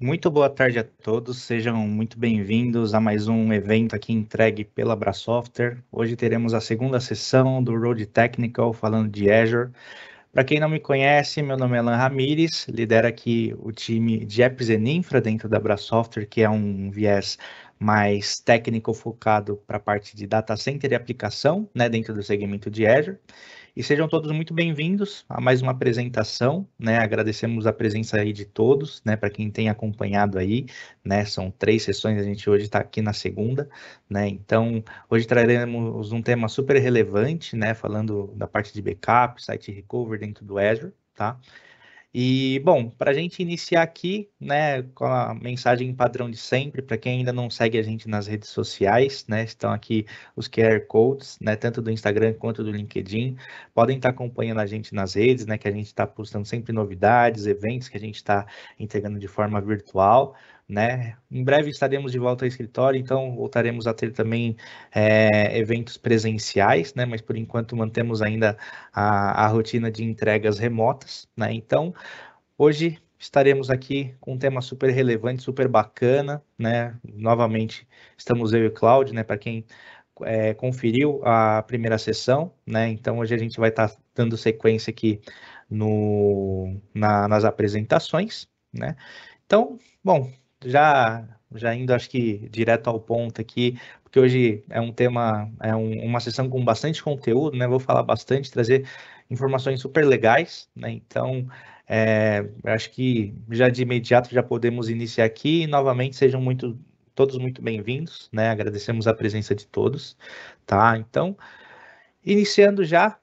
Muito boa tarde a todos, sejam muito bem-vindos a mais um evento aqui entregue pela Software. Hoje teremos a segunda sessão do Road Technical falando de Azure. Para quem não me conhece, meu nome é Alan Ramires, lidero aqui o time de Apps and Infra dentro da Software, que é um viés mais técnico focado para a parte de data center e aplicação, né, dentro do segmento de Azure. E sejam todos muito bem-vindos a mais uma apresentação, né? Agradecemos a presença aí de todos, né? Para quem tem acompanhado aí, né? São três sessões, a gente hoje está aqui na segunda, né? Então, hoje traremos um tema super relevante, né? Falando da parte de backup, site recover dentro do Azure, tá? E, bom, para a gente iniciar aqui, né, com a mensagem padrão de sempre, para quem ainda não segue a gente nas redes sociais, né, estão aqui os QR Codes, né, tanto do Instagram quanto do LinkedIn. Podem estar tá acompanhando a gente nas redes, né, que a gente está postando sempre novidades, eventos que a gente está entregando de forma virtual né? Em breve estaremos de volta ao escritório, então voltaremos a ter também é, eventos presenciais, né? Mas por enquanto mantemos ainda a, a rotina de entregas remotas, né? Então hoje estaremos aqui com um tema super relevante, super bacana, né? Novamente estamos eu e o Cláudio, né? Para quem é, conferiu a primeira sessão, né? Então hoje a gente vai estar tá dando sequência aqui no, na, nas apresentações, né? Então, bom, já já indo acho que direto ao ponto aqui, porque hoje é um tema, é um, uma sessão com bastante conteúdo, né? Vou falar bastante, trazer informações super legais, né? Então, é, acho que já de imediato já podemos iniciar aqui. novamente, sejam muito todos muito bem-vindos, né? Agradecemos a presença de todos, tá? Então, iniciando já,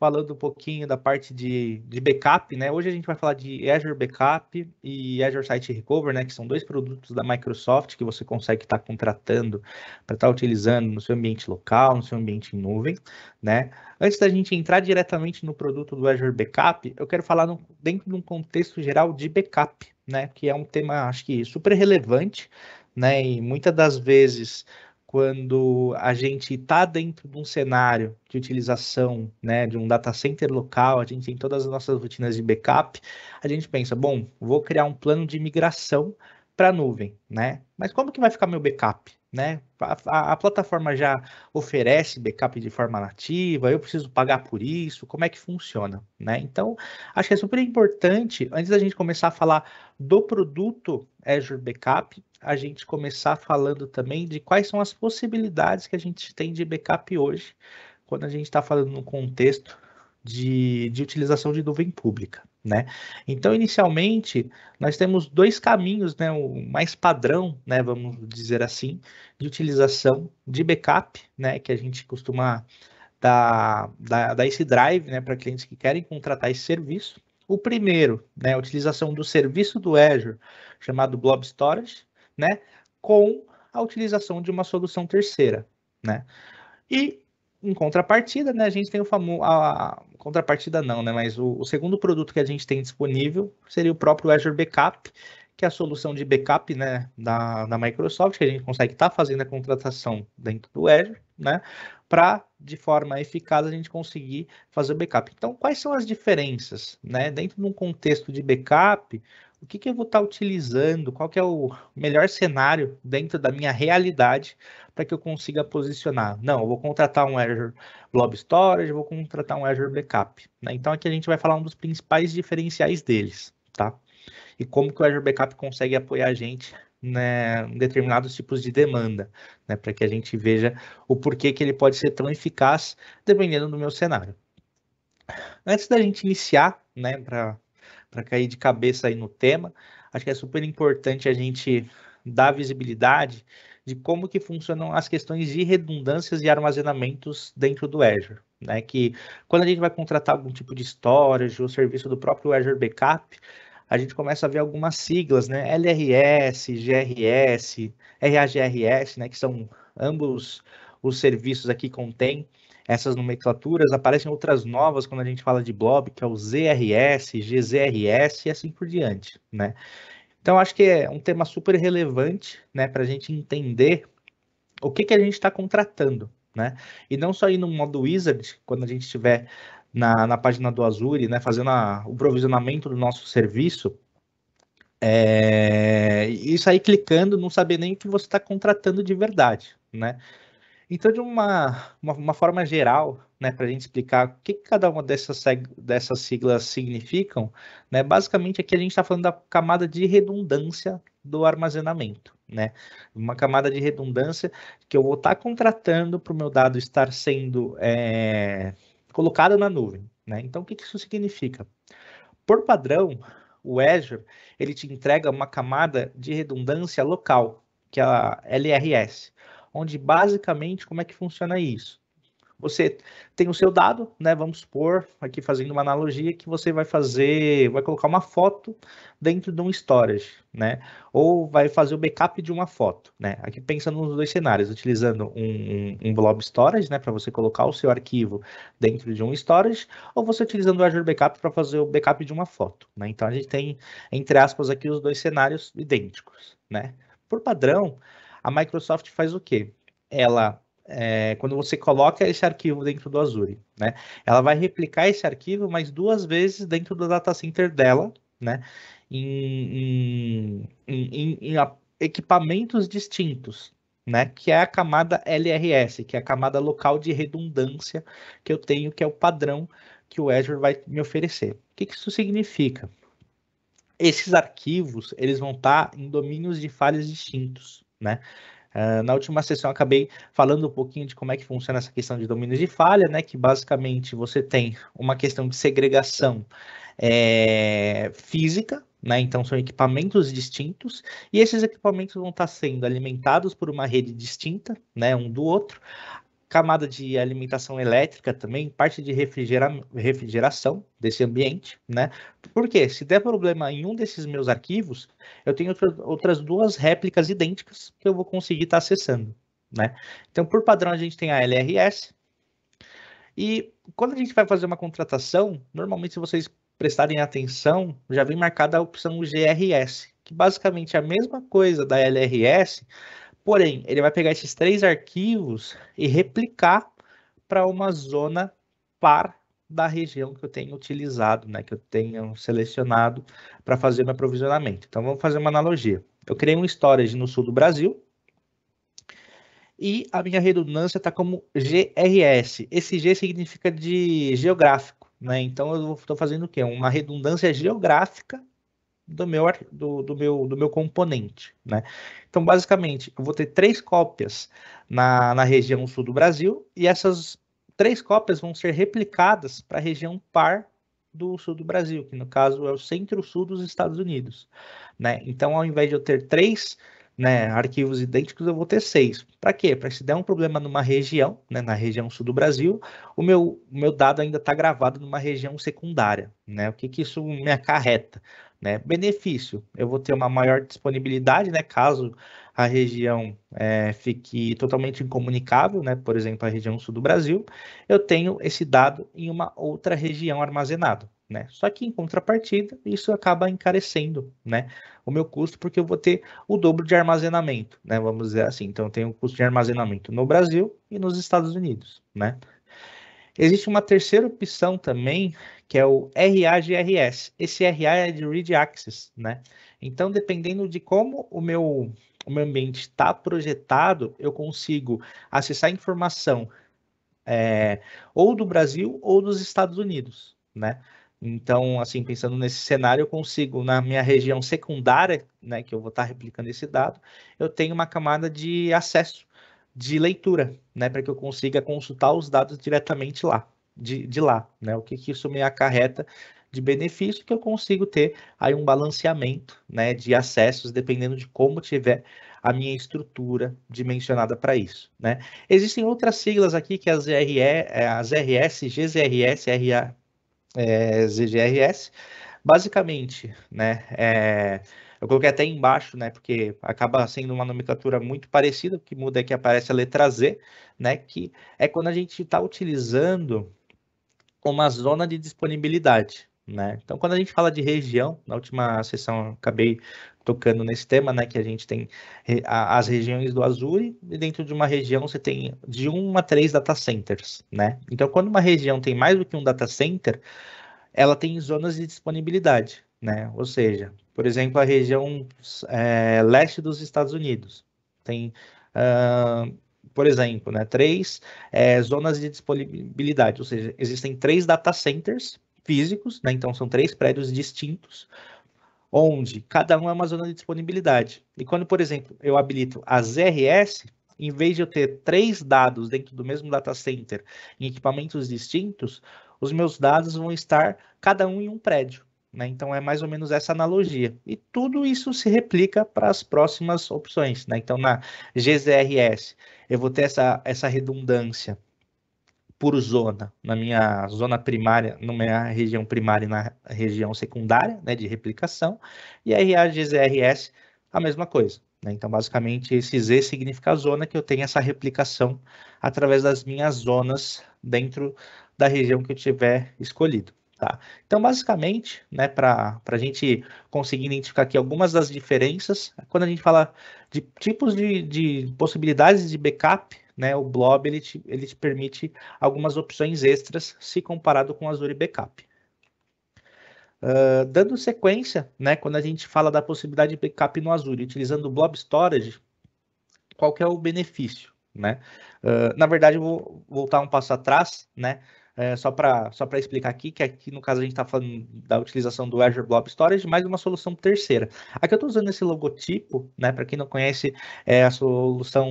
falando um pouquinho da parte de, de backup, né? Hoje a gente vai falar de Azure Backup e Azure Site Recovery, né? Que são dois produtos da Microsoft que você consegue estar tá contratando para estar tá utilizando no seu ambiente local, no seu ambiente em nuvem, né? Antes da gente entrar diretamente no produto do Azure Backup, eu quero falar no, dentro de um contexto geral de backup, né? Que é um tema, acho que super relevante, né? E muitas das vezes quando a gente está dentro de um cenário de utilização né, de um data center local, a gente tem todas as nossas rotinas de backup, a gente pensa, bom, vou criar um plano de migração para a nuvem, né? Mas como que vai ficar meu backup? Né? A, a, a, plataforma já oferece backup de forma nativa, eu preciso pagar por isso, como é que funciona, né? Então, acho que é super importante, antes da gente começar a falar do produto Azure Backup, a gente começar falando também de quais são as possibilidades que a gente tem de backup hoje, quando a gente está falando no contexto de, de utilização de nuvem pública. Né? Então, inicialmente, nós temos dois caminhos, né? o mais padrão, né? vamos dizer assim, de utilização de backup, né? que a gente costuma dar, dar, dar esse drive né? para clientes que querem contratar esse serviço. O primeiro, né, a utilização do serviço do Azure, chamado Blob Storage, né, com a utilização de uma solução terceira, né? E em contrapartida, né, a gente tem o famoso a, contrapartida não, né, mas o, o segundo produto que a gente tem disponível seria o próprio Azure Backup, que é a solução de backup, né, da, da Microsoft, que a gente consegue estar tá fazendo a contratação dentro do Azure né? Para de forma eficaz a gente conseguir fazer o backup. Então, quais são as diferenças, né? Dentro de um contexto de backup, o que, que eu vou estar tá utilizando? Qual que é o melhor cenário dentro da minha realidade para que eu consiga posicionar? Não, eu vou contratar um Azure Blob Storage, vou contratar um Azure Backup. Né? Então, aqui a gente vai falar um dos principais diferenciais deles, tá? E como que o Azure Backup consegue apoiar a gente né, determinados tipos de demanda, né, para que a gente veja o porquê que ele pode ser tão eficaz dependendo do meu cenário. Antes da gente iniciar, né, para cair de cabeça aí no tema, acho que é super importante a gente dar visibilidade de como que funcionam as questões de redundâncias e armazenamentos dentro do Azure. Né, que quando a gente vai contratar algum tipo de storage ou serviço do próprio Azure Backup, a gente começa a ver algumas siglas, né? LRS, GRS, RAGRS, né? Que são ambos os serviços aqui contêm essas nomenclaturas, aparecem outras novas quando a gente fala de blob, que é o ZRS, GZRS e assim por diante, né? Então, acho que é um tema super relevante, né, para a gente entender o que, que a gente está contratando, né? E não só ir no modo wizard, quando a gente estiver na, na página do Azure, né, fazendo a, o provisionamento do nosso serviço, é, e sair clicando, não saber nem o que você está contratando de verdade, né? Então, de uma, uma, uma forma geral, né, para a gente explicar o que cada uma dessas, dessas siglas significam, né, basicamente aqui a gente está falando da camada de redundância do armazenamento. Né? Uma camada de redundância que eu vou estar tá contratando para o meu dado estar sendo é, colocada na nuvem. Né? Então, o que, isso significa? Por padrão, o Azure ele te entrega uma camada de redundância local, que é a LRS, onde basicamente como é que funciona isso? Você tem o seu dado, né? Vamos supor, aqui fazendo uma analogia, que você vai fazer, vai colocar uma foto dentro de um storage, né? Ou vai fazer o backup de uma foto, né? Aqui pensando nos dois cenários, utilizando um, um, um blob storage, né? Para você colocar o seu arquivo dentro de um storage, ou você utilizando o Azure Backup para fazer o backup de uma foto, né? Então a gente tem, entre aspas, aqui os dois cenários idênticos, né? Por padrão, a Microsoft faz o quê? Ela é, quando você coloca esse arquivo dentro do Azure, né? Ela vai replicar esse arquivo mais duas vezes dentro do data center dela, né? Em, em, em, em equipamentos distintos, né? Que é a camada LRS, que é a camada local de redundância que eu tenho, que é o padrão que o Azure vai me oferecer. O que, que isso significa? Esses arquivos, eles vão estar tá em domínios de falhas distintos, né? Ah, na última sessão eu acabei falando um pouquinho de como é que funciona essa questão de domínio de falha, né? Que basicamente você tem uma questão de segregação é, física, né? Então são equipamentos distintos e esses equipamentos vão estar sendo alimentados por uma rede distinta, né? Um do outro, camada de alimentação elétrica também, parte de refrigera refrigeração desse ambiente, né? Porque se der problema em um desses meus arquivos, eu tenho outras duas réplicas idênticas que eu vou conseguir estar tá acessando, né? Então, por padrão, a gente tem a LRS. E quando a gente vai fazer uma contratação, normalmente, se vocês prestarem atenção, já vem marcada a opção GRS, que basicamente é a mesma coisa da LRS, Porém, ele vai pegar esses três arquivos e replicar para uma zona par da região que eu tenho utilizado, né, que eu tenho selecionado para fazer meu aprovisionamento. Então, vamos fazer uma analogia. Eu criei um storage no sul do Brasil e a minha redundância está como GRS. Esse G significa de geográfico, né? Então, eu estou fazendo o quê? Uma redundância geográfica do meu, do, do, meu, do meu componente. Né? Então, basicamente, eu vou ter três cópias na, na região sul do Brasil, e essas três cópias vão ser replicadas para a região par do sul do Brasil, que no caso é o centro-sul dos Estados Unidos. Né? Então, ao invés de eu ter três né, arquivos idênticos, eu vou ter seis. Para quê? Para se der um problema numa região, né, na região sul do Brasil, o meu, meu dado ainda está gravado numa região secundária. Né? O que, que isso me acarreta? Né? Benefício, eu vou ter uma maior disponibilidade, né? Caso a região é, fique totalmente incomunicável, né? Por exemplo, a região sul do Brasil, eu tenho esse dado em uma outra região armazenado, né? Só que em contrapartida, isso acaba encarecendo, né? O meu custo, porque eu vou ter o dobro de armazenamento, né? Vamos dizer assim, então eu tenho o custo de armazenamento no Brasil e nos Estados Unidos, né? Existe uma terceira opção também, que é o RAGRS. Esse RA é de Read Access, né? Então, dependendo de como o meu, o meu ambiente está projetado, eu consigo acessar informação é, ou do Brasil ou dos Estados Unidos, né? Então, assim, pensando nesse cenário, eu consigo, na minha região secundária, né, que eu vou estar tá replicando esse dado, eu tenho uma camada de acesso de leitura, né, para que eu consiga consultar os dados diretamente lá, de, de lá, né, o que, que isso me acarreta de benefício que eu consigo ter aí um balanceamento, né, de acessos dependendo de como tiver a minha estrutura dimensionada para isso, né. Existem outras siglas aqui que as RE, as RS, GZRS, RA, é, ZGRS, é é, basicamente, né, é, eu coloquei até embaixo, né? Porque acaba sendo uma nomenclatura muito parecida, o que muda é que aparece a letra Z, né? Que é quando a gente está utilizando uma zona de disponibilidade. Né? Então, quando a gente fala de região, na última sessão acabei tocando nesse tema, né, que a gente tem as regiões do Azure, e dentro de uma região você tem de 1 a 3 data centers, né? Então, quando uma região tem mais do que um data center, ela tem zonas de disponibilidade, né? Ou seja, por exemplo, a região é, leste dos Estados Unidos. Tem, uh, por exemplo, né, três é, zonas de disponibilidade, ou seja, existem três data centers físicos, né, então são três prédios distintos, onde cada um é uma zona de disponibilidade. E quando, por exemplo, eu habilito as ZRS, em vez de eu ter três dados dentro do mesmo data center em equipamentos distintos, os meus dados vão estar cada um em um prédio. Né? Então é mais ou menos essa analogia. E tudo isso se replica para as próximas opções. Né? Então na GZRS eu vou ter essa, essa redundância por zona, na minha zona primária, na minha região primária e na região secundária né, de replicação, e aí a GZRS a mesma coisa. Né? Então, basicamente, esse Z significa zona que eu tenho essa replicação através das minhas zonas dentro da região que eu tiver escolhido. Tá. Então, basicamente, né, para a gente conseguir identificar aqui algumas das diferenças, quando a gente fala de tipos de, de possibilidades de backup, né, o Blob ele te, ele te permite algumas opções extras se comparado com o Azure Backup. Uh, dando sequência, né, quando a gente fala da possibilidade de backup no Azure, utilizando o Blob Storage, qual que é o benefício? Né? Uh, na verdade, eu vou voltar um passo atrás, né? É, só para só explicar aqui, que aqui no caso a gente está falando da utilização do Azure Blob Storage, mais uma solução terceira. Aqui eu estou usando esse logotipo, né? Para quem não conhece, é a solução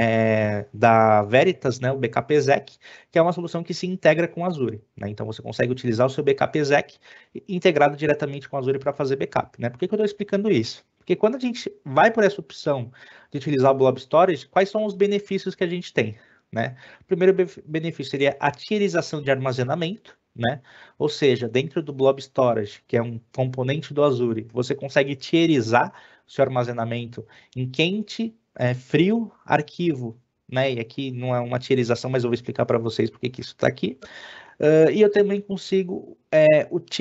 é, da Veritas, né? O ZEC, que é uma solução que se integra com Azure. Né? Então você consegue utilizar o seu ZEC integrado diretamente com Azure para fazer backup. Né? Por que, que eu estou explicando isso? Porque quando a gente vai por essa opção de utilizar o Blob Storage, quais são os benefícios que a gente tem? Né? O primeiro benefício seria a tierização de armazenamento, né? Ou seja, dentro do Blob Storage, que é um componente do Azure, você consegue tierizar seu armazenamento em quente, é, frio, arquivo, né? E aqui não é uma tierização, mas eu vou explicar para vocês porque que isso está aqui. Uh, e eu também consigo é,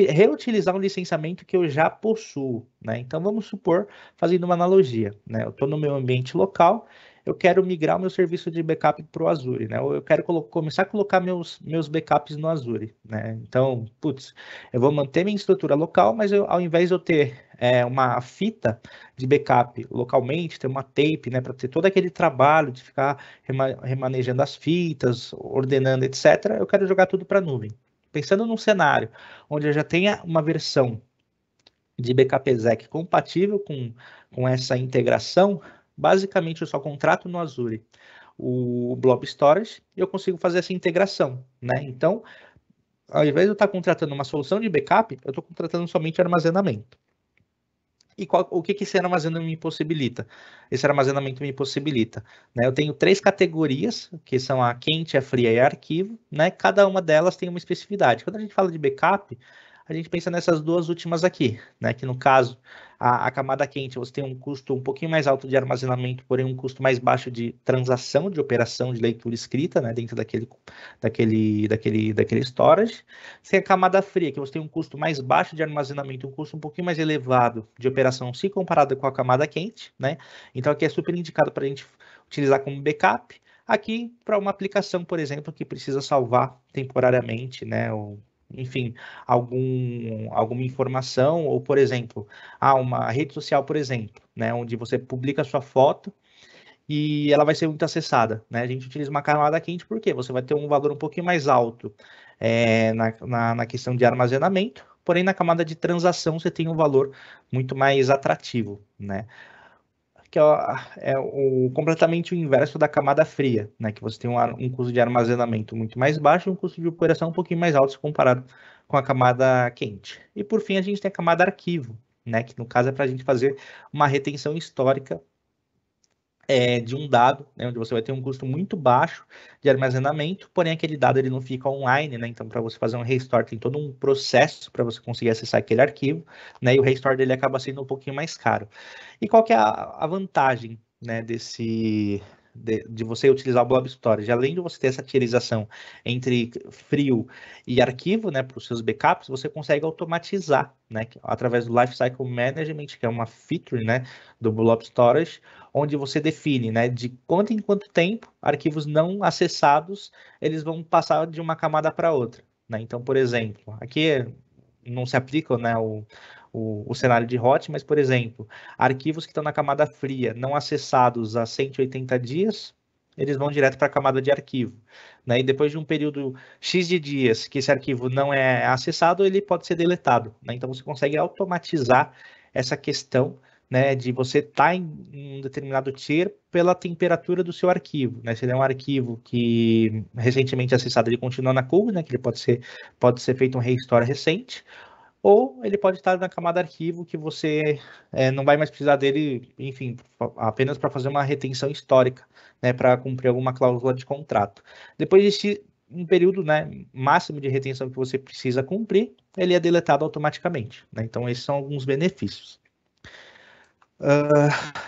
reutilizar um licenciamento que eu já possuo, né? Então vamos supor, fazendo uma analogia, né? Eu estou no meu ambiente local eu quero migrar o meu serviço de backup para o Azure, né? Ou eu quero começar a colocar meus, meus backups no Azure, né? Então, putz, eu vou manter minha estrutura local, mas eu, ao invés de eu ter é, uma fita de backup localmente, ter uma tape, né? Para ter todo aquele trabalho de ficar remanejando as fitas, ordenando, etc., eu quero jogar tudo para a nuvem. Pensando num cenário onde eu já tenha uma versão de backup exec compatível com, com essa integração, Basicamente, eu só contrato no Azure o Blob Storage e eu consigo fazer essa integração, né? Então, ao invés de eu estar contratando uma solução de backup, eu estou contratando somente armazenamento. E qual, o que, que esse armazenamento me possibilita? Esse armazenamento me possibilita. Né? Eu tenho três categorias, que são a quente, a fria e a arquivo. Né? Cada uma delas tem uma especificidade. Quando a gente fala de backup, a gente pensa nessas duas últimas aqui, né? Que no caso, a, a, camada quente você tem um custo um pouquinho mais alto de armazenamento, porém um custo mais baixo de transação, de operação de leitura escrita, né? Dentro daquele, daquele, daquele, daquele storage. Você tem a camada fria, que você tem um custo mais baixo de armazenamento, um custo um pouquinho mais elevado de operação se comparado com a camada quente, né? Então aqui é super indicado para a gente utilizar como backup. Aqui, para uma aplicação, por exemplo, que precisa salvar temporariamente, né, ou enfim, algum, alguma informação, ou, por exemplo, ah, uma rede social, por exemplo, né, onde você publica sua foto e ela vai ser muito acessada. Né? A gente utiliza uma camada quente porque você vai ter um valor um pouquinho mais alto é, na, na, na questão de armazenamento, porém na camada de transação você tem um valor muito mais atrativo. Né? que é o, completamente o inverso da camada fria, né? Que você tem um, um custo de armazenamento muito mais baixo e um custo de operação um pouquinho mais alto se comparado com a camada quente. E por fim, a gente tem a camada arquivo, né? Que no caso é para a gente fazer uma retenção histórica é, de um dado, né, onde você vai ter um custo muito baixo de armazenamento, porém aquele dado ele não fica online, né, então para você fazer um restore tem todo um processo para você conseguir acessar aquele arquivo, né, e o restore dele acaba sendo um pouquinho mais caro. E qual que é a, a vantagem né, desse, de, de, você utilizar o Blob Storage, além de você ter essa tierização entre frio e arquivo, né, para os seus backups, você consegue automatizar, né, através do Lifecycle Management, que é uma feature, né, do Blob Storage, onde você define, né, de quanto em quanto tempo arquivos não acessados eles vão passar de uma camada para outra, né? Então, por exemplo, aqui é, não se aplica, né, o, o, o cenário de hot, mas, por exemplo, arquivos que estão na camada fria, não acessados há 180 dias, eles vão direto para a camada de arquivo. Né? E depois de um período X de dias que esse arquivo não é acessado, ele pode ser deletado. Né? Então você consegue automatizar essa questão né, de você estar tá em um determinado tier pela temperatura do seu arquivo. Né? Se ele é um arquivo que recentemente acessado, ele continua na cube, né, que ele pode ser, pode ser feito um restore recente, ou ele pode estar na camada arquivo que você é, não vai mais precisar dele, enfim, apenas para fazer uma retenção histórica, né, para cumprir alguma cláusula de contrato. Depois desse um período né, máximo de retenção que você precisa cumprir, ele é deletado automaticamente. Né? Então, esses são alguns benefícios. Uh,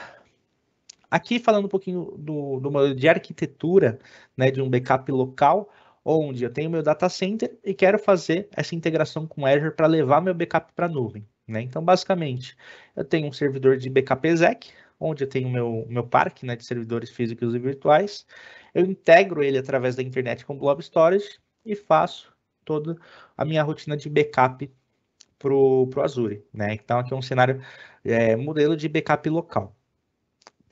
aqui, falando um pouquinho do, do modelo de arquitetura né, de um backup local, Onde eu tenho meu data center e quero fazer essa integração com Azure para levar meu backup para a nuvem. Né? Então, basicamente, eu tenho um servidor de backup exec, onde eu tenho meu, meu parque né, de servidores físicos e virtuais. Eu integro ele através da internet com Blob Storage e faço toda a minha rotina de backup para o Azure. Né? Então, aqui é um cenário, é, modelo de backup local.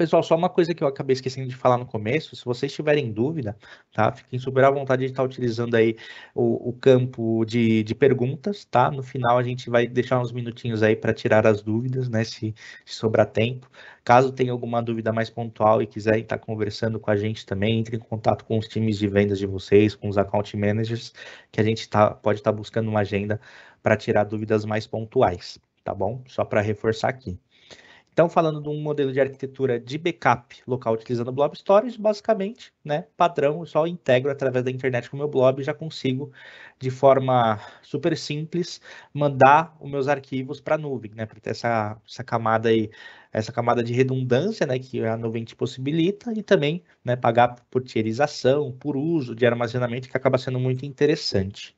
Pessoal, só uma coisa que eu acabei esquecendo de falar no começo, se vocês tiverem dúvida, tá? Fiquem super à vontade de estar utilizando aí o, o campo de, de, perguntas, tá? No final a gente vai deixar uns minutinhos aí para tirar as dúvidas, né? Se, se, sobrar tempo. Caso tenha alguma dúvida mais pontual e quiserem estar conversando com a gente também, entre em contato com os times de vendas de vocês, com os account managers, que a gente tá, pode estar buscando uma agenda para tirar dúvidas mais pontuais, tá bom? Só para reforçar aqui. Então, falando de um modelo de arquitetura de backup local utilizando Blob Storage, basicamente, né, padrão, eu só integro através da internet com o meu blob e já consigo, de forma super simples, mandar os meus arquivos para a nuvem, né, para ter essa, essa camada aí, essa camada de redundância, né, que a nuvem te possibilita e também, né, pagar por tierização, por uso de armazenamento, que acaba sendo muito interessante.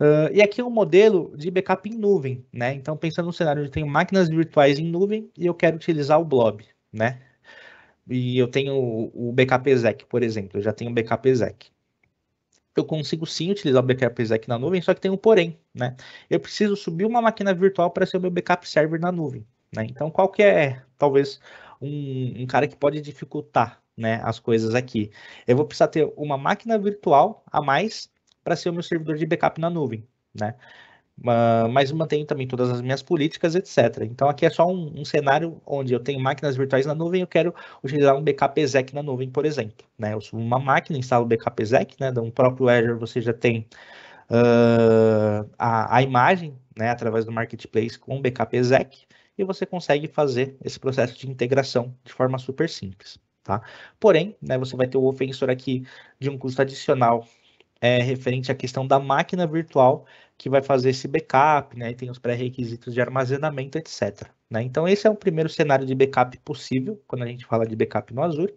Uh, e aqui é um modelo de backup em nuvem, né? Então, pensando no cenário onde eu tenho máquinas virtuais em nuvem e eu quero utilizar o blob, né? E eu tenho o backup exec, por exemplo, eu já tenho o backup exec. Eu consigo sim utilizar o backup exec na nuvem, só que tem um porém, né? Eu preciso subir uma máquina virtual para ser o meu backup server na nuvem, né? Então, qual que é, talvez, um, um cara que pode dificultar né, as coisas aqui. Eu vou precisar ter uma máquina virtual a mais para ser o meu servidor de backup na nuvem, né? Mas mantenho também todas as minhas políticas, etc. Então aqui é só um, um cenário onde eu tenho máquinas virtuais na nuvem, eu quero utilizar um backup exec na nuvem, por exemplo. Né? Eu subo uma máquina, instalo o backup exec, né? Do então, próprio Azure você já tem uh, a, a imagem, né? Através do marketplace com o backup exec e você consegue fazer esse processo de integração de forma super simples. Tá? Porém, né, você vai ter o ofensor aqui de um custo adicional é, referente à questão da máquina virtual que vai fazer esse backup, né? E tem os pré-requisitos de armazenamento, etc. Né? Então, esse é o primeiro cenário de backup possível, quando a gente fala de backup no Azure.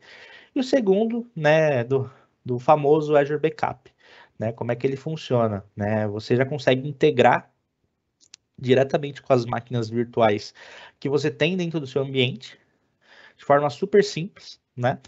E o segundo, né, do, do famoso Azure Backup, né? Como é que ele funciona, né? Você já consegue integrar diretamente com as máquinas virtuais que você tem dentro do seu ambiente, de forma super simples, né?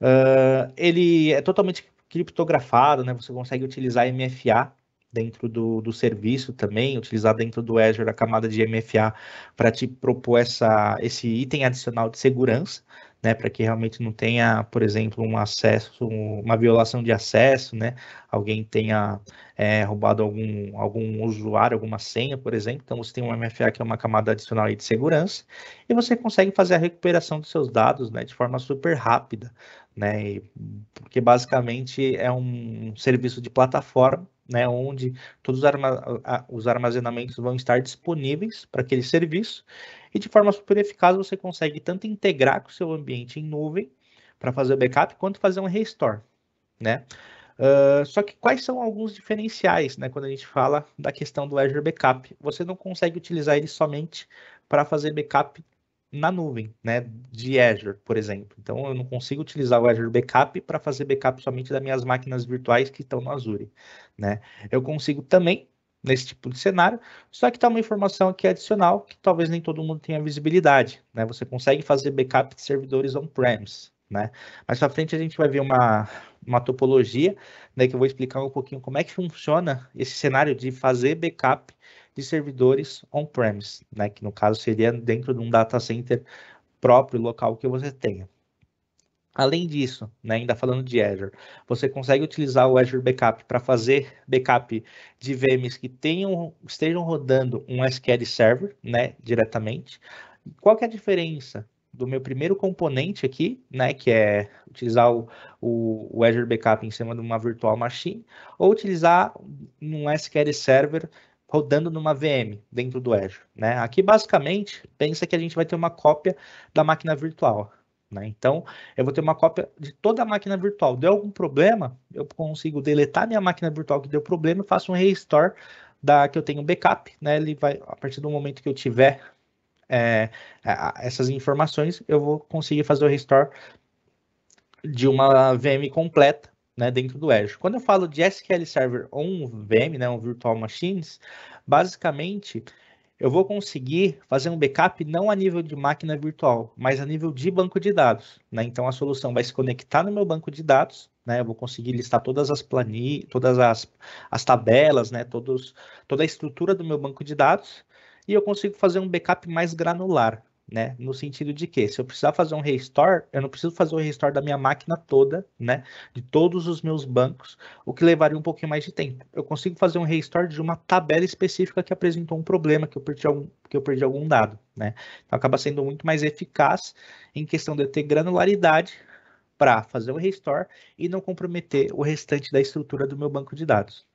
Uh, ele é totalmente criptografado, né? Você consegue utilizar MFA dentro do, do serviço também, utilizar dentro do Azure a camada de MFA para te propor essa, esse item adicional de segurança, né, para que realmente não tenha, por exemplo, um acesso, uma violação de acesso, né, alguém tenha é, roubado algum, algum usuário, alguma senha, por exemplo. Então, você tem um MFA que é uma camada adicional de segurança e você consegue fazer a recuperação dos seus dados, né, de forma super rápida, né, porque basicamente é um serviço de plataforma né, onde todos os armazenamentos vão estar disponíveis para aquele serviço e de forma super eficaz você consegue tanto integrar com o seu ambiente em nuvem para fazer o backup quanto fazer um restore, né? Uh, só que quais são alguns diferenciais, né? Quando a gente fala da questão do Azure Backup, você não consegue utilizar ele somente para fazer backup na nuvem, né, de Azure, por exemplo. Então, eu não consigo utilizar o Azure Backup para fazer backup somente das minhas máquinas virtuais que estão no Azure, né? Eu consigo também nesse tipo de cenário, só que está uma informação aqui adicional que talvez nem todo mundo tenha visibilidade, né? Você consegue fazer backup de servidores on-premise, né? Mais para frente a gente vai ver uma, uma topologia, né, que eu vou explicar um pouquinho como é que funciona esse cenário de fazer backup de servidores on-premise, né? que no caso seria dentro de um data center próprio, local que você tenha. Além disso, né, ainda falando de Azure, você consegue utilizar o Azure Backup para fazer backup de VMs que tenham, estejam rodando um SQL Server né, diretamente. Qual que é a diferença do meu primeiro componente aqui, né, que é utilizar o, o, o Azure Backup em cima de uma virtual machine, ou utilizar um SQL Server rodando numa VM dentro do Azure. Né? Aqui, basicamente, pensa que a gente vai ter uma cópia da máquina virtual. Né? Então, eu vou ter uma cópia de toda a máquina virtual. Deu algum problema, eu consigo deletar minha máquina virtual que deu problema e faço um restore da que eu tenho backup. Né? Ele vai, a partir do momento que eu tiver é, essas informações, eu vou conseguir fazer o restore de uma VM completa né, dentro do Azure. Quando eu falo de SQL Server on VM, né, on Virtual Machines, basicamente eu vou conseguir fazer um backup não a nível de máquina virtual, mas a nível de banco de dados. Né? Então a solução vai se conectar no meu banco de dados, né? Eu vou conseguir listar todas as planilhas, todas as, as tabelas, né? Todos, toda a estrutura do meu banco de dados, e eu consigo fazer um backup mais granular né? No sentido de que, se eu precisar fazer um restore, eu não preciso fazer o restore da minha máquina toda, né? De todos os meus bancos, o que levaria um pouquinho mais de tempo. Eu consigo fazer um restore de uma tabela específica que apresentou um problema, que eu perdi algum, que eu perdi algum dado, né? Então, acaba sendo muito mais eficaz em questão de ter granularidade para fazer o restore e não comprometer o restante da estrutura do meu banco de dados.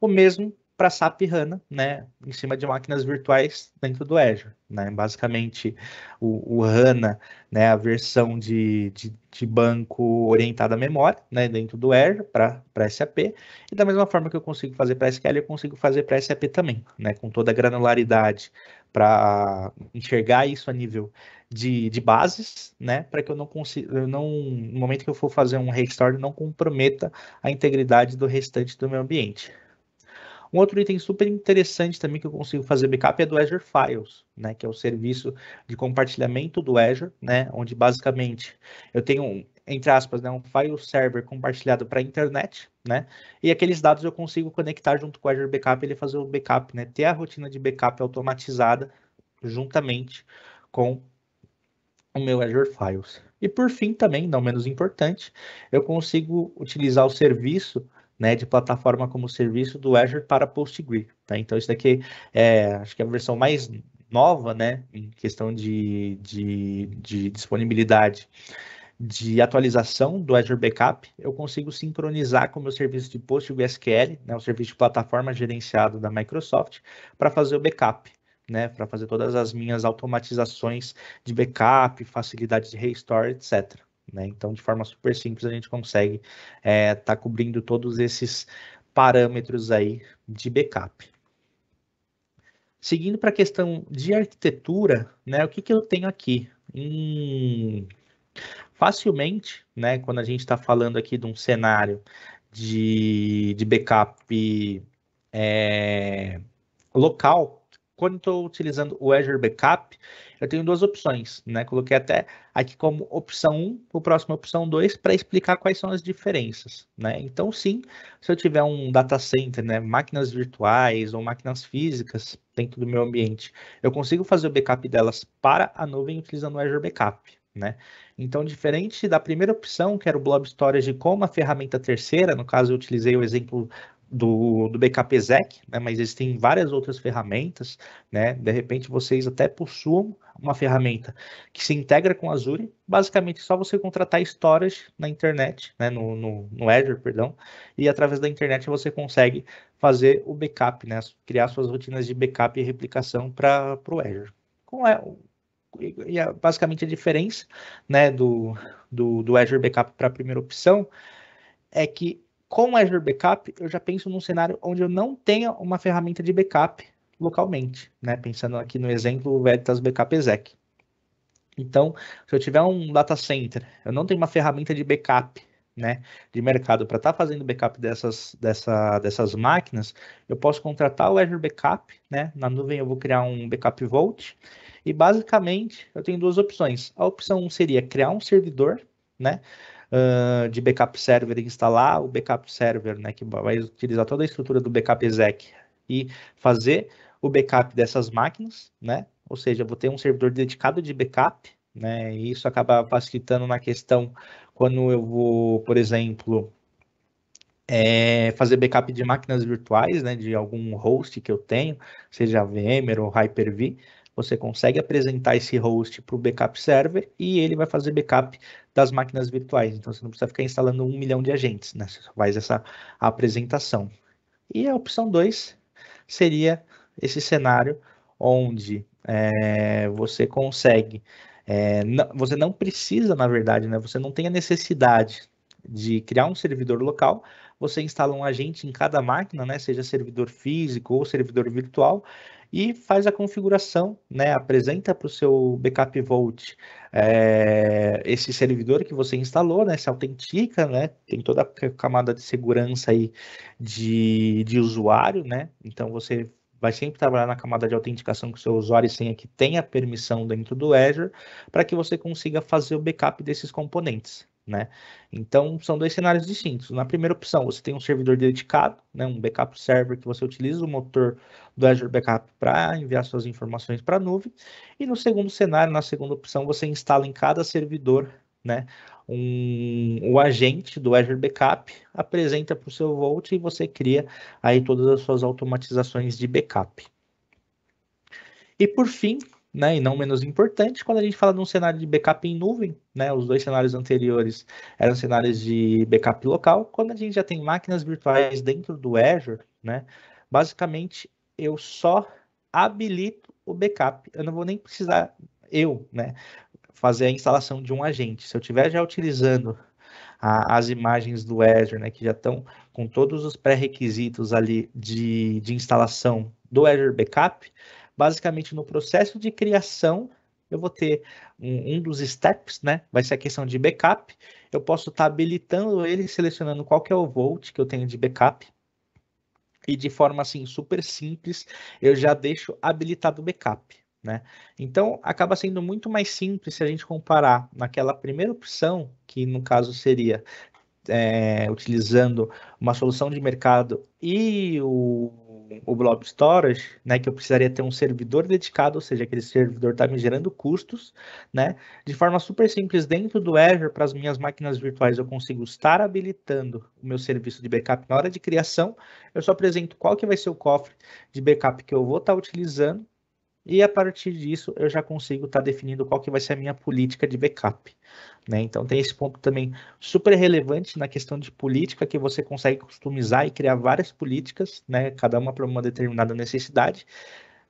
O mesmo para SAP HANA, né, em cima de máquinas virtuais dentro do Azure. Né? Basicamente, o, o HANA, né, a versão de, de, de, banco orientada à memória né, dentro do Azure para SAP, e da mesma forma que eu consigo fazer para SQL, eu consigo fazer para SAP também, né, com toda a granularidade para enxergar isso a nível de, de bases, né, para que eu não consiga, não, no momento que eu for fazer um restore, não comprometa a integridade do restante do meu ambiente. Um outro item super interessante também que eu consigo fazer backup é do Azure Files, né, que é o serviço de compartilhamento do Azure, né, onde basicamente eu tenho um, entre aspas, né, um file server compartilhado para a internet, né? E aqueles dados eu consigo conectar junto com o Azure Backup, ele fazer o backup, né? Ter a rotina de backup automatizada juntamente com o meu Azure Files. E por fim, também, não menos importante, eu consigo utilizar o serviço né, de plataforma como serviço do Azure para PostgreSQL. Tá? Então, isso daqui é, acho que é a versão mais nova, né, em questão de, de, de disponibilidade de atualização do Azure Backup, eu consigo sincronizar com o meu serviço de PostgreSQL, né, o serviço de plataforma gerenciado da Microsoft, para fazer o backup. Né, para fazer todas as minhas automatizações de backup, facilidade de restore, etc. Né? Então, de forma super simples, a gente consegue estar é, tá cobrindo todos esses parâmetros aí de backup. Seguindo para a questão de arquitetura, né, o que, que eu tenho aqui? Hum, facilmente, né, quando a gente está falando aqui de um cenário de, de backup é, local, quando estou utilizando o Azure Backup, eu tenho duas opções, né? Coloquei até aqui como opção 1, o próximo é opção 2, para explicar quais são as diferenças, né? Então, sim, se eu tiver um data center, né, máquinas virtuais ou máquinas físicas dentro do meu ambiente, eu consigo fazer o backup delas para a nuvem utilizando o Azure Backup, né? Então, diferente da primeira opção, que era o Blob Storage como a ferramenta terceira, no caso eu utilizei o exemplo do, do BKP ZEC, né, mas existem várias outras ferramentas, né? De repente vocês até possuam uma ferramenta que se integra com Azure, basicamente só você contratar storage na internet, né, no, no, no Azure, perdão, e através da internet você consegue fazer o backup, né, criar suas rotinas de backup e replicação para é o Azure. Com, a, e a, basicamente a diferença né, do, do, do Azure Backup para a primeira opção é que com o Azure Backup, eu já penso num cenário onde eu não tenha uma ferramenta de backup localmente, né? Pensando aqui no exemplo Veritas Backup Exec. Então, se eu tiver um data center, eu não tenho uma ferramenta de backup, né, de mercado para estar tá fazendo backup dessas, dessa, dessas máquinas, eu posso contratar o Azure Backup, né? Na nuvem eu vou criar um backup Vault e basicamente eu tenho duas opções. A opção 1 seria criar um servidor, né? uh, de backup server e instalar o backup server, né, que vai utilizar toda a estrutura do backup exec e fazer o backup dessas máquinas, né? Ou seja, vou ter um servidor dedicado de backup, né? E isso acaba facilitando na questão quando eu vou, por exemplo, é fazer backup de máquinas virtuais, né, de algum host que eu tenho, seja VMware ou Hyper-V, você consegue apresentar esse host para o backup server e ele vai fazer backup das máquinas virtuais. Então você não precisa ficar instalando um milhão de agentes, né? Você faz essa apresentação. E a opção 2 seria esse cenário onde é, você consegue. É, não, você não precisa, na verdade, né? Você não tem a necessidade de criar um servidor local, você instala um agente em cada máquina, né, seja servidor físico ou servidor virtual, e faz a configuração, né? apresenta para o seu backup vault é, esse servidor que você instalou, né? se autentica, né? tem toda a camada de segurança aí de, de usuário, né? então você vai sempre trabalhar na camada de autenticação que o seu usuário e senha que tenha permissão dentro do Azure, para que você consiga fazer o backup desses componentes né? Então, são dois cenários distintos. Na primeira opção, você tem um servidor dedicado, né, um backup server que você utiliza o motor do Azure Backup para enviar suas informações para a nuvem. E no segundo cenário, na segunda opção, você instala em cada servidor né, um, o agente do Azure Backup, apresenta para o seu Vault e você cria aí todas as suas automatizações de backup. E por fim, né, e não uhum. menos importante, quando a gente fala de um cenário de backup em nuvem, né, os dois cenários anteriores eram cenários de backup local, quando a gente já tem máquinas virtuais dentro do Azure, né, basicamente eu só habilito o backup, eu não vou nem precisar, eu, né, fazer a instalação de um agente. Se eu estiver já utilizando a, as imagens do Azure, né, que já estão com todos os pré-requisitos ali de, de instalação do Azure Backup, basicamente no processo de criação, eu vou ter um, um dos steps, né? Vai ser a questão de backup. Eu posso estar tá habilitando ele, selecionando qual que é o volt que eu tenho de backup. E de forma assim super simples, eu já deixo habilitado o backup. Né? Então, acaba sendo muito mais simples se a gente comparar naquela primeira opção, que no caso seria é, utilizando uma solução de mercado e o o Blob Storage, né, que eu precisaria ter um servidor dedicado, ou seja, aquele servidor está me gerando custos, né, de forma super simples dentro do Azure para as minhas máquinas virtuais eu consigo estar habilitando o meu serviço de backup na hora de criação, eu só apresento qual que vai ser o cofre de backup que eu vou estar tá utilizando e a partir disso eu já consigo estar tá definindo qual que vai ser a minha política de backup. Né? Então tem esse ponto também super relevante na questão de política, que você consegue customizar e criar várias políticas, né? cada uma para uma determinada necessidade.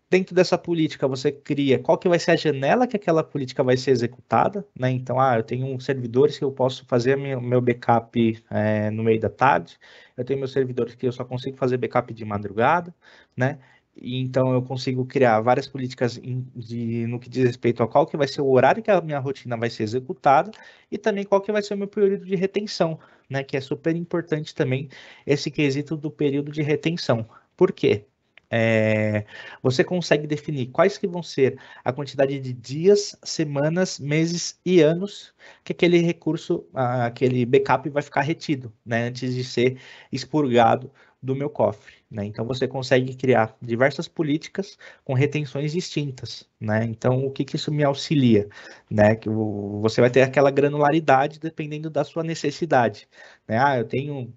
Dentro dessa política, você cria qual que vai ser a janela que aquela política vai ser executada, né? Então, ah, eu tenho servidores que eu posso fazer meu, meu backup é, no meio da tarde, eu tenho meus servidores que eu só consigo fazer backup de madrugada, né? e então eu consigo criar várias políticas de, no que diz respeito a qual que vai ser o horário que a minha rotina vai ser executada e também qual que vai ser o meu período de retenção, né? Que é super importante também esse quesito do período de retenção. Por quê? É, você consegue definir quais que vão ser a quantidade de dias, semanas, meses e anos que aquele recurso, aquele backup vai ficar retido, né? Antes de ser expurgado do meu cofre. Né? Então você consegue criar diversas políticas com retenções distintas. Né? Então o que, que isso me auxilia? Né? Que você vai ter aquela granularidade dependendo da sua necessidade. Né? Ah, eu tenho,